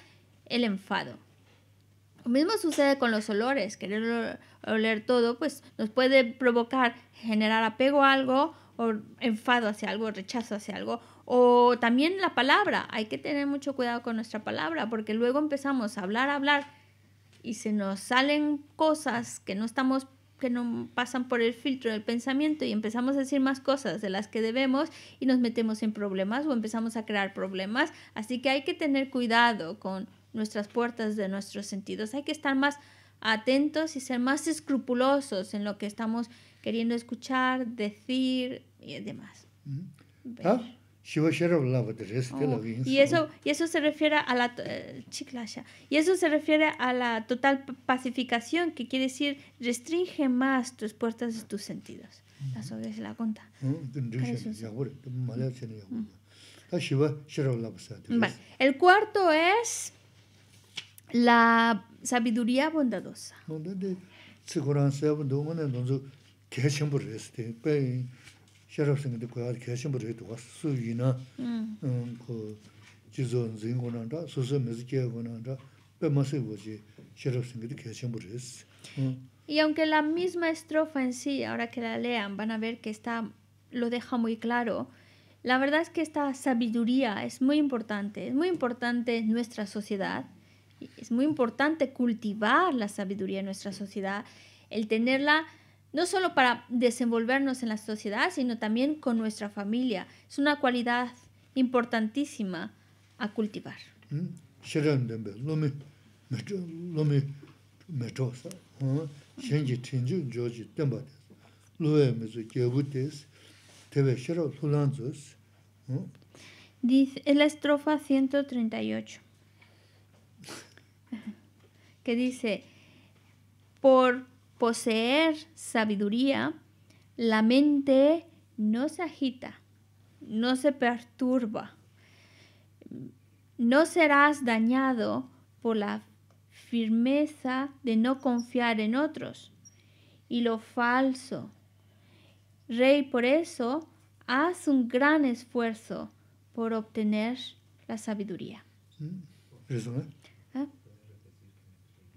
A: el enfado. Lo mismo sucede con los olores. Querer oler todo, pues nos puede provocar generar apego a algo, o enfado hacia algo, rechazo hacia algo. O también la palabra. Hay que tener mucho cuidado con nuestra palabra, porque luego empezamos a hablar, a hablar, y se nos salen cosas que no estamos que no pasan por el filtro del pensamiento y empezamos a decir más cosas de las que debemos y nos metemos en problemas o empezamos a crear problemas. Así que hay que tener cuidado con nuestras puertas de nuestros sentidos. Hay que estar más atentos y ser más escrupulosos en lo que estamos queriendo escuchar, decir y demás.
B: Oh, y eso
A: y eso se refiere a la eh, y eso se refiere a la total pacificación que quiere decir restringe más tus puertas y tus sentidos la la conta el cuarto es la sabiduría bondadosa y aunque la misma estrofa en sí, ahora que la lean, van a ver que está, lo deja muy claro, la verdad es que esta sabiduría es muy importante, es muy importante en nuestra sociedad, es muy importante cultivar la sabiduría en nuestra sociedad, el tenerla no solo para desenvolvernos en la sociedad, sino también con nuestra familia. Es una cualidad importantísima a cultivar. ¿Mm? Dice, es la estrofa 138, <laughs> que dice, por poseer sabiduría, la mente no se agita, no se perturba. No serás dañado por la firmeza de no confiar en otros y lo falso. Rey, por eso, haz un gran esfuerzo por obtener la sabiduría.
B: Mm, ¿eh?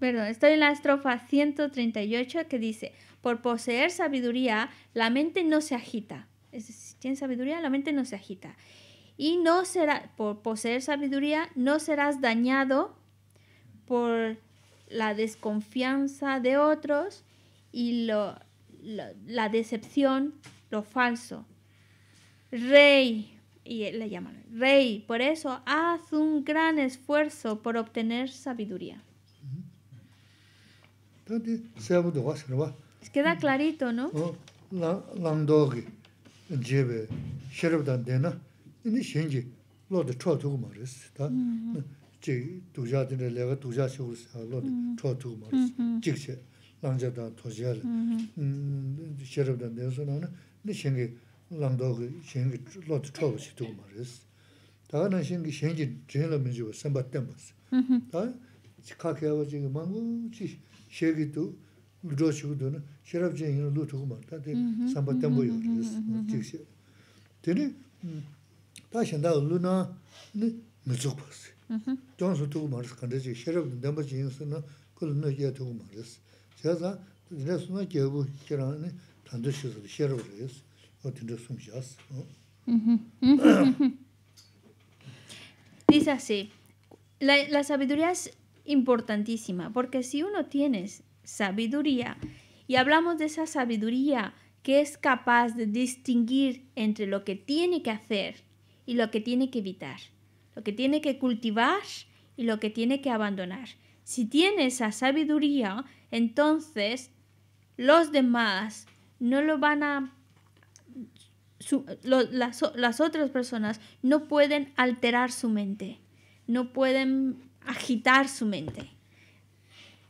A: perdón, estoy en la estrofa 138 que dice, por poseer sabiduría, la mente no se agita. Es tienes sabiduría, la mente no se agita. Y no será, por poseer sabiduría, no serás dañado por la desconfianza de otros y la decepción, lo falso. Rey, y le llaman rey, por eso haz un gran esfuerzo por obtener sabiduría.
B: Tanti sebu doga shirwa.
A: Queda clarito, ¿no?
B: Langdogi, jebe, shirabdan dena, ini shenji, lode chua tugu maris. Ta, jik mm-hmm. duja dine lega tuja shigur sa, lode mm-hmm. chua tugu maris. Jik mm-hmm. she, langjadan tojiya le. Shirabdan dena su nana, ini shengi langdogi, shengi lode chua shi tugu maris. Ta, na shengi shenji jenla minjiwa samba tenpas. Ta, kakeyawa chigi mangu chi shegi tu, dro chigi tu, shirab chigi yinu lu tuku mar, tati samba tembo yor, chigi shegi. Tini, taa shanda u lu na, ni mi tsuk basi. Tiong su tuku maris kanda chigi, shirab tembo chigi yinu su na, kulu na ya tuku
A: la, la sabiduría es importantísima, porque si uno tiene sabiduría, y hablamos de esa sabiduría que es capaz de distinguir entre lo que tiene que hacer y lo que tiene que evitar, lo que tiene que cultivar y lo que tiene que abandonar. Si tiene esa sabiduría, entonces los demás no lo van a... las otras personas no pueden alterar su mente, no pueden agitar su mente.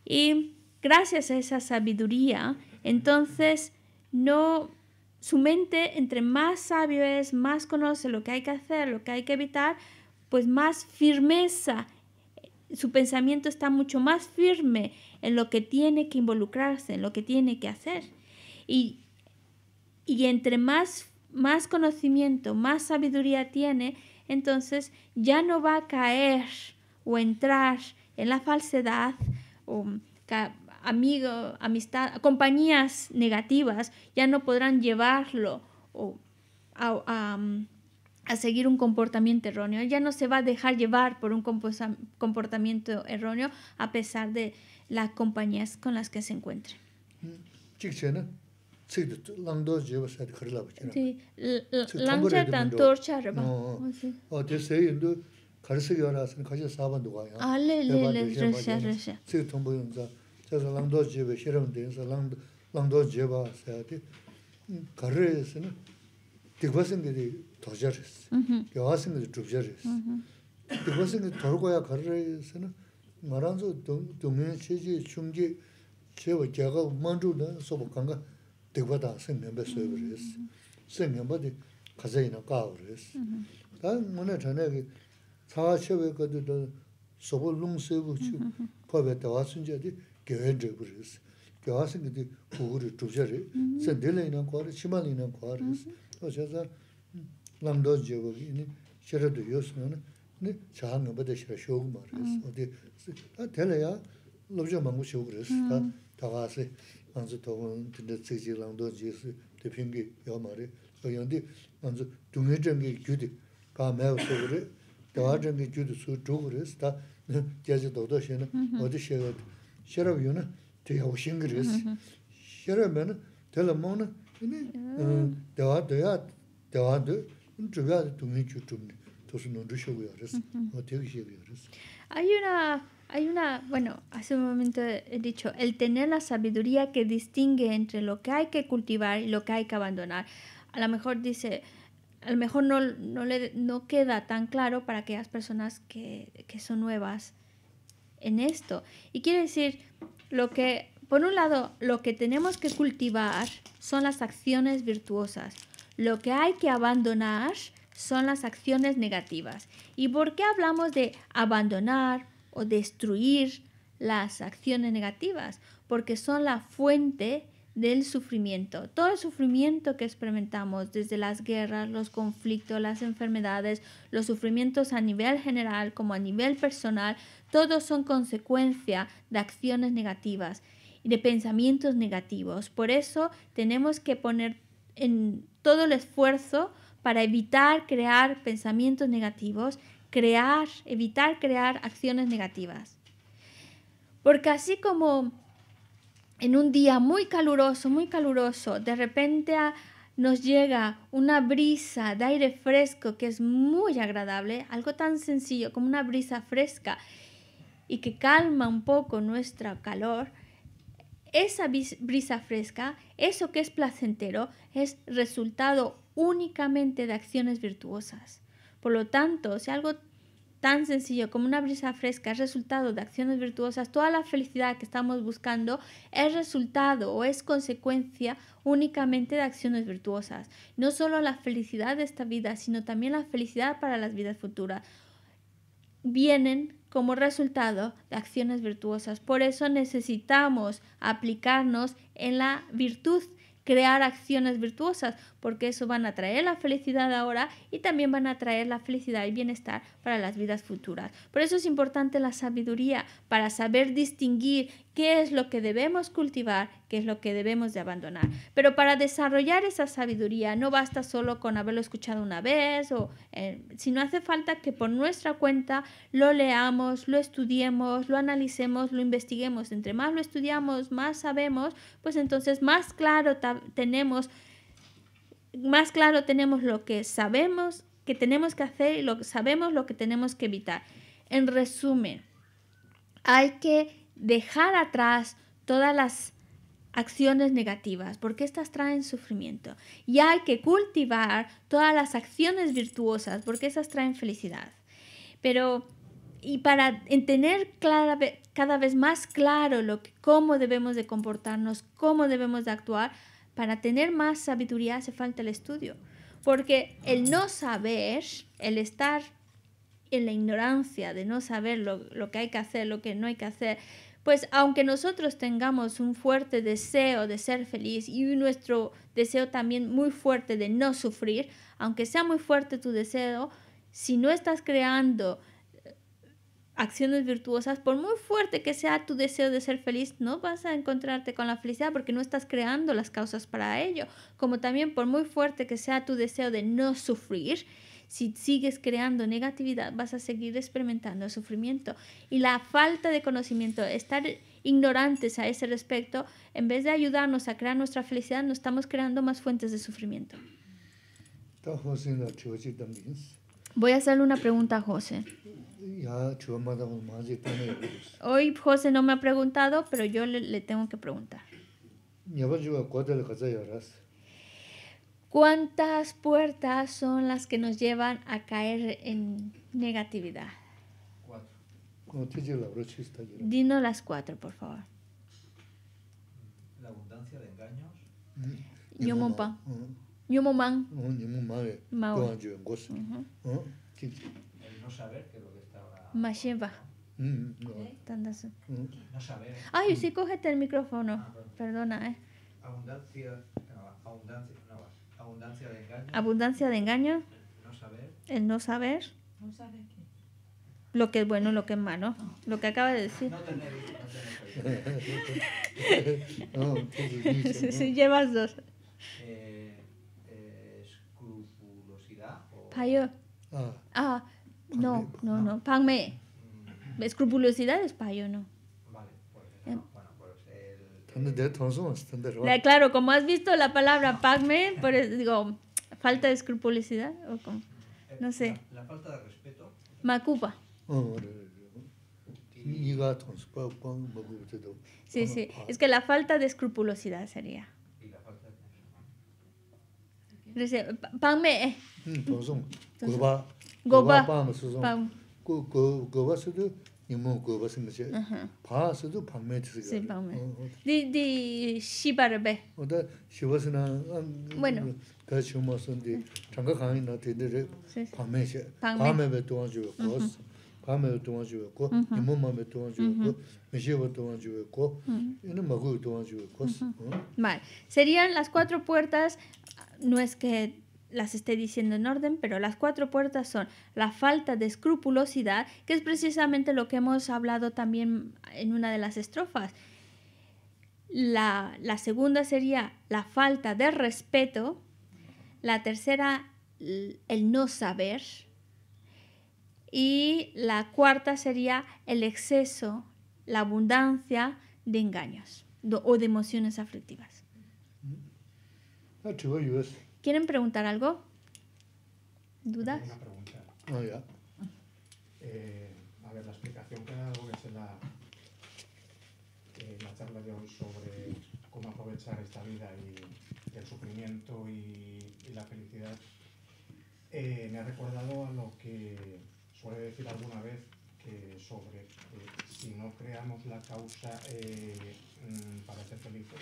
A: Y gracias a esa sabiduría, entonces no su mente entre más sabio es, más conoce lo que hay que hacer, lo que hay que evitar, pues más firmeza su pensamiento está mucho más firme en lo que tiene que involucrarse, en lo que tiene que hacer. Y, entre más, más conocimiento, más sabiduría tiene, entonces ya no va a caer o entrar en la falsedad o amigo, amistad, compañías negativas ya no podrán llevarlo o, mm, a, seguir un comportamiento erróneo. Ya no se va a dejar llevar por un comportamiento erróneo a pesar de las compañías con las que se encuentre.
B: Sí. 가르스 요라스는 가지 사바 누가요? 알레레레 저샤 저샤. 제 통보 용자. 저 랑도 집에 싫음 돼서 랑 랑도 집에 와서야지. 가르스는 디버스는 게 도저스. 교화스는 게 줍저스. 디버스는 게 돌고야 가르스는 말안서 동에 체지 충지 제가 제가 만주나 소보 간가 대바다 생명배 소브레스. 생명배 가자이나 까오레스. 다 문에 전에 사체베 거도 소불 퍼베다 와순제디 개현제 그리스 교화생 그디 고구리 두자리 센델레는 거리 치만이는 거리스 어제서 남도 지역이 이 싫어도 요스는 네 자한은 뭐 대신에 쇼고 말이에요. 어디 아 되려야 로저 망고 쇼고 그랬어. 다 다가서 먼저 도원 근데 지지 남도 먼저 규디 그래. dewa zhangi gyudu su zhugu res, ta gyazi dodo she na, odi she god, sherab yu na, te yaw shingi res. Sherab ya na, tela mo na, dewa doya, dewa do, zhuga dungi gyu zhugni, tosu nondru she gu ya res, o tegi she gu ya res.
A: Hay una, hay una, bueno, hace un momento he dicho, el tener la sabiduría que distingue entre lo que hay que cultivar y lo que hay que abandonar. A lo mejor dice, a lo mejor no, no, queda tan claro para aquellas personas que, son nuevas en esto. Y quiere decir, lo que, por un lado, lo que tenemos que cultivar son las acciones virtuosas. Lo que hay que abandonar son las acciones negativas. ¿Y por qué hablamos de abandonar o destruir las acciones negativas? Porque son la fuente del sufrimiento. Todo el sufrimiento que experimentamos, desde las guerras, los conflictos, las enfermedades, los sufrimientos a nivel general como a nivel personal, todos son consecuencia de acciones negativas y de pensamientos negativos. Por eso tenemos que poner en todo el esfuerzo para evitar crear pensamientos negativos, crear, evitar crear acciones negativas. Porque así como en un día muy caluroso, muy caluroso, de repente nos llega una brisa de aire fresco que es muy agradable, algo tan sencillo como una brisa fresca y que calma un poco nuestro calor, esa brisa fresca, eso que es placentero, es resultado únicamente de acciones virtuosas. Por lo tanto, si algo tan sencillo como una brisa fresca es resultado de acciones virtuosas, toda la felicidad que estamos buscando es resultado o es consecuencia únicamente de acciones virtuosas. No solo la felicidad de esta vida, sino también la felicidad para las vidas futuras. Vienen como resultado de acciones virtuosas. Por eso necesitamos aplicarnos en la virtud crear acciones virtuosas, porque eso van a traer la felicidad ahora y también van a traer la felicidad y bienestar para las vidas futuras. Por eso es importante la sabiduría, para saber distinguir qué es lo que debemos cultivar, qué es lo que debemos de abandonar. Pero para desarrollar esa sabiduría no basta solo con haberlo escuchado una vez, o si eh, sino hace falta que por nuestra cuenta lo leamos, lo estudiemos, lo analicemos, lo investiguemos. Entre más lo estudiamos, más sabemos, pues entonces más claro tenemos más claro tenemos lo que sabemos que tenemos que hacer y lo sabemos lo que tenemos que evitar. En resumen, hay que dejar atrás todas las acciones negativas, porque estas traen sufrimiento. Y hay que cultivar todas las acciones virtuosas, porque esas traen felicidad. Pero, y para tener cada vez más claro lo cómo debemos de comportarnos, cómo debemos de actuar, para tener más sabiduría hace falta el estudio. Porque el no saber, el estar en la ignorancia de no saber lo, lo que hay que hacer, lo que no hay que hacer, pues aunque nosotros tengamos un fuerte deseo de ser feliz y nuestro deseo también muy fuerte de no sufrir, aunque sea muy fuerte tu deseo, si no estás creando eh, acciones virtuosas, por muy fuerte que sea tu deseo de ser feliz, no vas a encontrarte con la felicidad porque no estás creando las causas para ello. Como también por muy fuerte que sea tu deseo de no sufrir, si sigues creando negatividad, vas a seguir experimentando sufrimiento. Y la falta de conocimiento, estar ignorantes a ese respecto, en vez de ayudarnos a crear nuestra felicidad, nos estamos creando más fuentes de sufrimiento. Voy a hacerle una pregunta a José. Hoy José no me ha preguntado, pero yo le, tengo que preguntar. ¿Cuántas puertas son las que nos llevan a caer en negatividad? Cuatro. Dinos las cuatro, por favor.
C: La abundancia de engaños.
B: Yomopan. Mm. Yomoman. Eh. Mao. El
C: no saber que lo que estaba.
A: ¿Masheva?
C: No saber.
A: Ay, sí, cógete el micrófono. Ah, Perdona, eh.
C: Abundancia. Ah, abundancia. Abundancia de engaño. Abundancia de engaño. No saber.
A: El no saber. Lo que es bueno, lo que es malo. Lo que acaba de decir. No tener,
C: no tener <laughs> oh, llevas dos. Eh, eh, escrupulosidad. O... Payo.
A: Ah. ah. no, no, no. Pangme. Mm. Escrupulosidad es payo, no. Vale, pues, eh, no, la, claro, como has visto la palabra pagme, pues digo, falta de escrupulosidad o como, no sé. La, falta de respeto. Macupa.
B: Oh, sí, sí, es que
A: la falta de escrupulosidad sería. Pac-Man.
B: Goba. Goba. Goba. Goba na
A: serían las cuatro puertas no es que las esté diciendo en orden, pero las cuatro puertas son la falta de escrupulosidad, que es precisamente lo que hemos hablado también en una de las estrofas. La, segunda sería la falta de respeto, la tercera el no saber y la cuarta sería el exceso, la abundancia de engaños o de emociones aflictivas.
B: Mm.
A: ¿Quieren preguntar algo? ¿Dudas? Una pregunta. Oh,
C: eh, a ver, la explicación que ha dado es la, charla de hoy sobre cómo aprovechar esta vida y, el sufrimiento y, la felicidad, eh, me ha recordado a lo que suele decir alguna vez que sobre eh, si no creamos la causa mm, para ser felices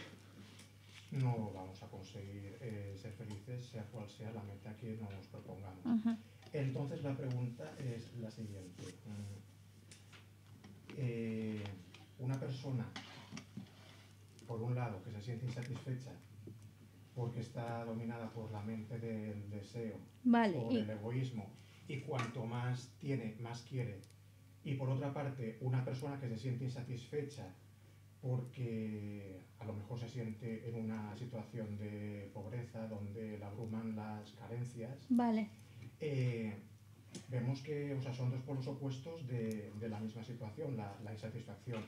C: no vamos a conseguir eh, ser felices, sea cual sea la meta que nos propongamos. Entonces la pregunta es la siguiente. Mm, eh, una persona, por un lado, que se siente insatisfecha porque está dominada por la mente del deseo,
A: vale, por el
C: egoísmo, y cuanto más tiene, más quiere. Y por otra parte, una persona que se siente insatisfecha porque a lo mejor se siente en una situación de pobreza donde la abruman las carencias. Vale. Eh, vemos que o sea, son dos polos opuestos de, de la misma situación, la, la insatisfacción.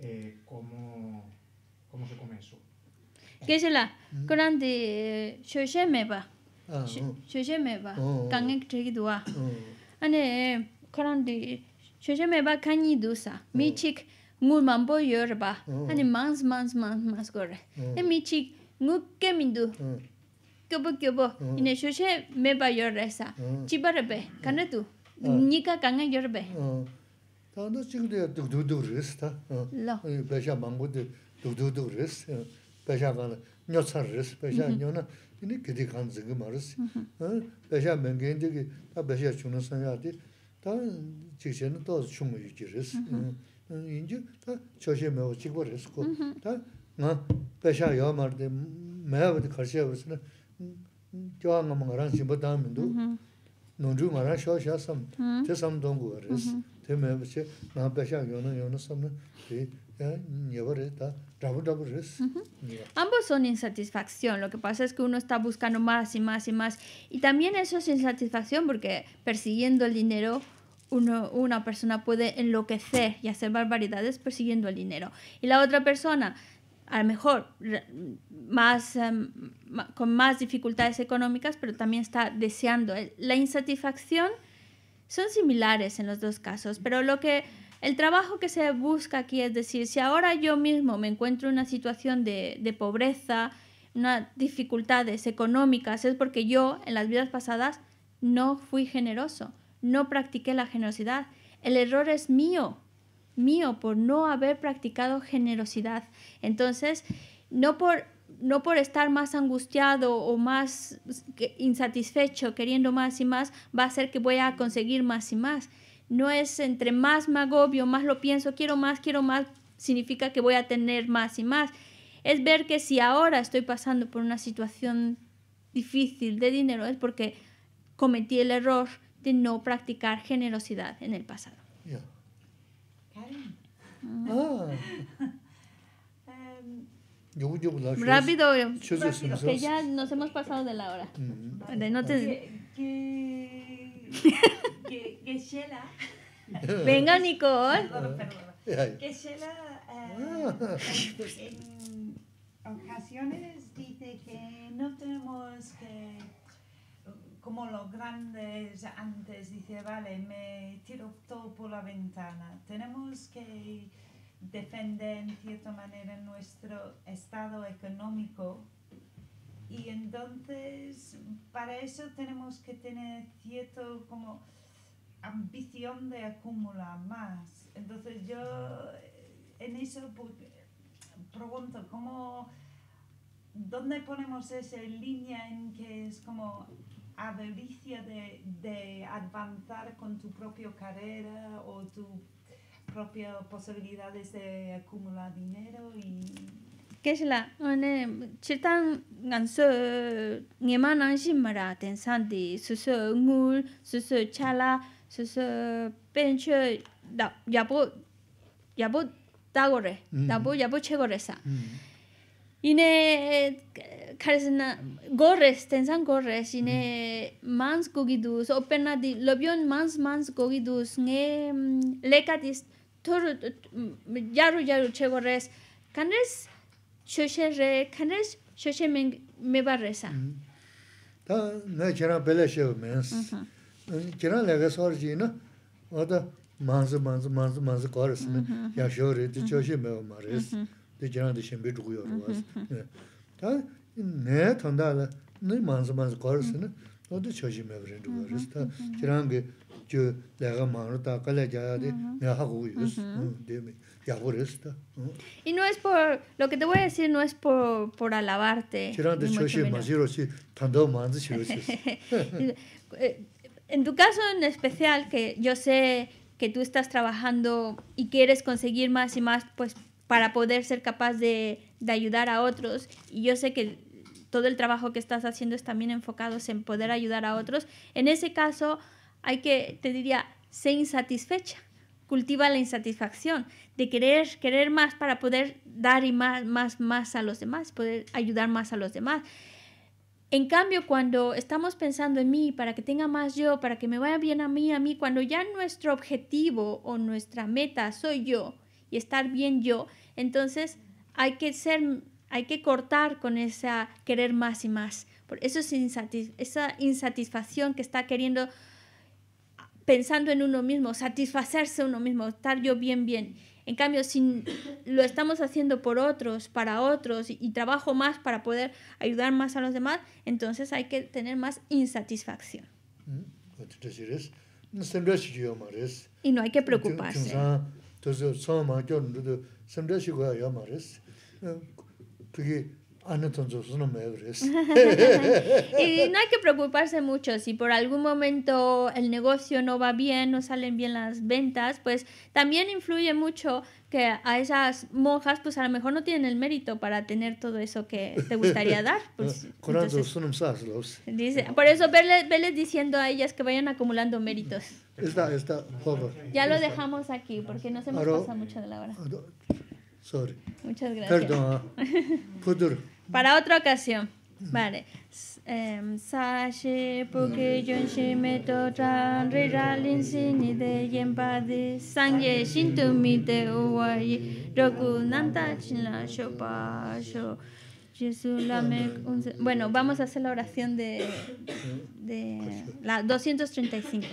C: Eh, ¿cómo, ¿Cómo se come eso?
A: ¿Qué es la mm. grande shoshemeba? Eh, shoshemeba, ah, oh. oh, oh. kangek chekidua. Ane eh, grande shoshemeba kanyidusa, michik. Oh. ngū 아니 yō rā bā, hāni māngs māngs māngs māngs gō 쇼셰 Hā mī 간나두 ngū kē mī ndū, kēpō kēpō, inā shō shē mē bā yō rā sā, chī bā rā bē, kāna tū, nī kā kāngā yō rā bē.
B: Tā ndō chī Ambos
A: son insatisfacción, lo que pasa es que uno está buscando más y más y más. Y también eso es insatisfacción porque persiguiendo el dinero una persona puede enloquecer y hacer barbaridades persiguiendo el dinero. Y la otra persona, a lo mejor más, em, con más dificultades económicas, pero también está deseando. La insatisfacción son similares en los dos casos, pero lo que el trabajo que se busca aquí es decir, si ahora yo mismo me encuentro en una situación de, pobreza, dificultades económicas, es porque yo en las vidas pasadas no fui generoso no practiqué la generosidad. El error es mío, mío, por no haber practicado generosidad. Entonces, no por, no por estar más angustiado o más insatisfecho, queriendo más y más, va a ser que voy a conseguir más y más. No es entre más me agobio, más lo pienso, quiero más, quiero más, significa que voy a tener más y más. Es ver que si ahora estoy pasando por una situación difícil de dinero es porque cometí el error de no practicar generosidad en el pasado. Karen. Ah. Ah.
B: <laughs> Em. yo, rápido, eh. rápido. que ya
A: nos hemos pasado de la hora. Mm-hmm. de no te... que, que, Shela. <laughs> Venga, Nicole. Que Shela em, ah. en ocasiones dice que no tenemos que como los grandes antes, dice, vale, me tiro todo por la ventana. Tenemos que defender en cierta manera nuestro estado económico y entonces para eso tenemos que tener cierto como ambición de acumular más. Entonces yo en eso pues, pregunto, ¿cómo, ¿dónde ponemos esa línea en que es como a de, de avanzar con tu propia carrera o
B: tu propia posibilidades de acumular dinero y
A: que es la ne chitan ganso ngema nang shi mara ten san di su su ngu su su chala su su pencho ya da ya yabo da gore da ine mm-hmm. karisina gores tensan gores ine mans kogi dus na di lobion mans mans kogi dus nge lekatis tur yaru yaru chegores kanres shoshe re kanres shoshe men meba resa
B: ta na chera bele she mens chera lega sorji no oda mans mans mans mans gores ne yashore di choshe meba mares di chera di shembe dugu yoru nē tāndā rā, nē mānsā mānsā kārā nā, nō tā chōshī mē pērē rūwa rīs, tā chirāngi chū lēgā māru tā kālā jāyā dē, mē hā gu yus, dē mē, yā gu rīs tā.
A: Y no es por, lo que te voy a decir no es por, por alabarte. Chirāngi chōshī mā
B: shirō shī, tāndā mānsā shirō
C: shī.
A: En tu caso en especial, que yo sé que tú estás trabajando y quieres conseguir más y más, pues para poder ser capaz de de ayudar a otros y yo sé que todo el trabajo que estás haciendo es también enfocado en poder ayudar a otros, en ese caso hay que, te diría, sé insatisfecha, cultiva la insatisfacción de querer, querer más para poder dar y más, más, más a los demás, poder ayudar más a los demás. En cambio, cuando estamos pensando en mí, para que tenga más yo, para que me vaya bien a mí, a mí, cuando ya nuestro objetivo o nuestra meta soy yo y estar bien yo, entonces hay que ser, hay que cortar con esa querer más y más. Por eso esa insatisfacción que está queriendo pensando en uno mismo, satisfacerse uno mismo, estar yo bien, bien. En cambio, si lo estamos haciendo por otros, para otros, y, trabajo más para poder ayudar más a los demás, entonces hay que tener más insatisfacción. Y no hay que preocuparse
B: porque ah, <laughs> y no hay
A: que preocuparse mucho. Si por algún momento el negocio no va bien, no salen bien las ventas, pues también influye mucho que a esas monjas, pues a lo mejor no tienen el mérito para tener todo eso que te gustaría <laughs> dar. Pues, dice, por eso veles, diciendo a ellas que vayan acumulando méritos.
B: Está, está, ya lo dejamos
A: aquí porque no se me pasa mucho de la hora. Sorry. Muchas gracias. Perdón. <laughs> Futuro. Para otra ocasión. Vale. Em, Sashi puki yonshi meto chan re ralin sini de yenpadi sangye shintu mite uwayi roku nanta chinla shopa sho Bueno, vamos a hacer la oración de, de la 235.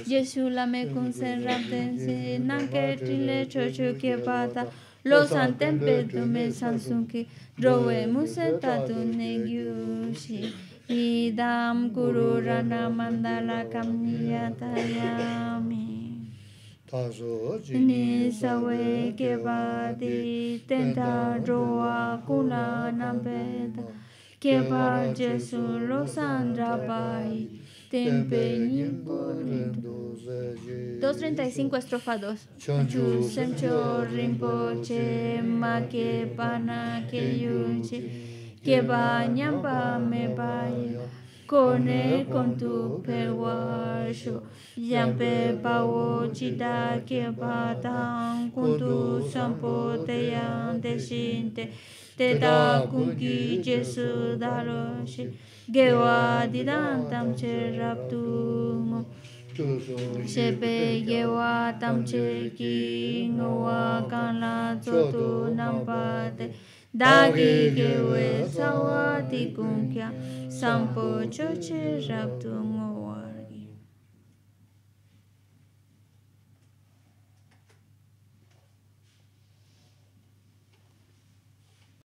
A: Yeshulame conserrante sina que trile chocho que pata. Lo santem pedo me sansunki. Drowe museta tu negyushi. Idam guru rana mandala kamniyatayami.
B: Tazo jini
A: sawe que vadi tenta droa kula nampeta. Que va Jesu lo sandrabai. Este,
B: dos
A: 235 estrofa 2. Chonchu semcho rinpoche ma que pana que yunche que bañan pa me BA con el con tu peguayo yampe pa ochita que patan con tu sampote yante shinte te da con que jesu daroshi gewa didan tam che rap tu gewa ki ngo la gewe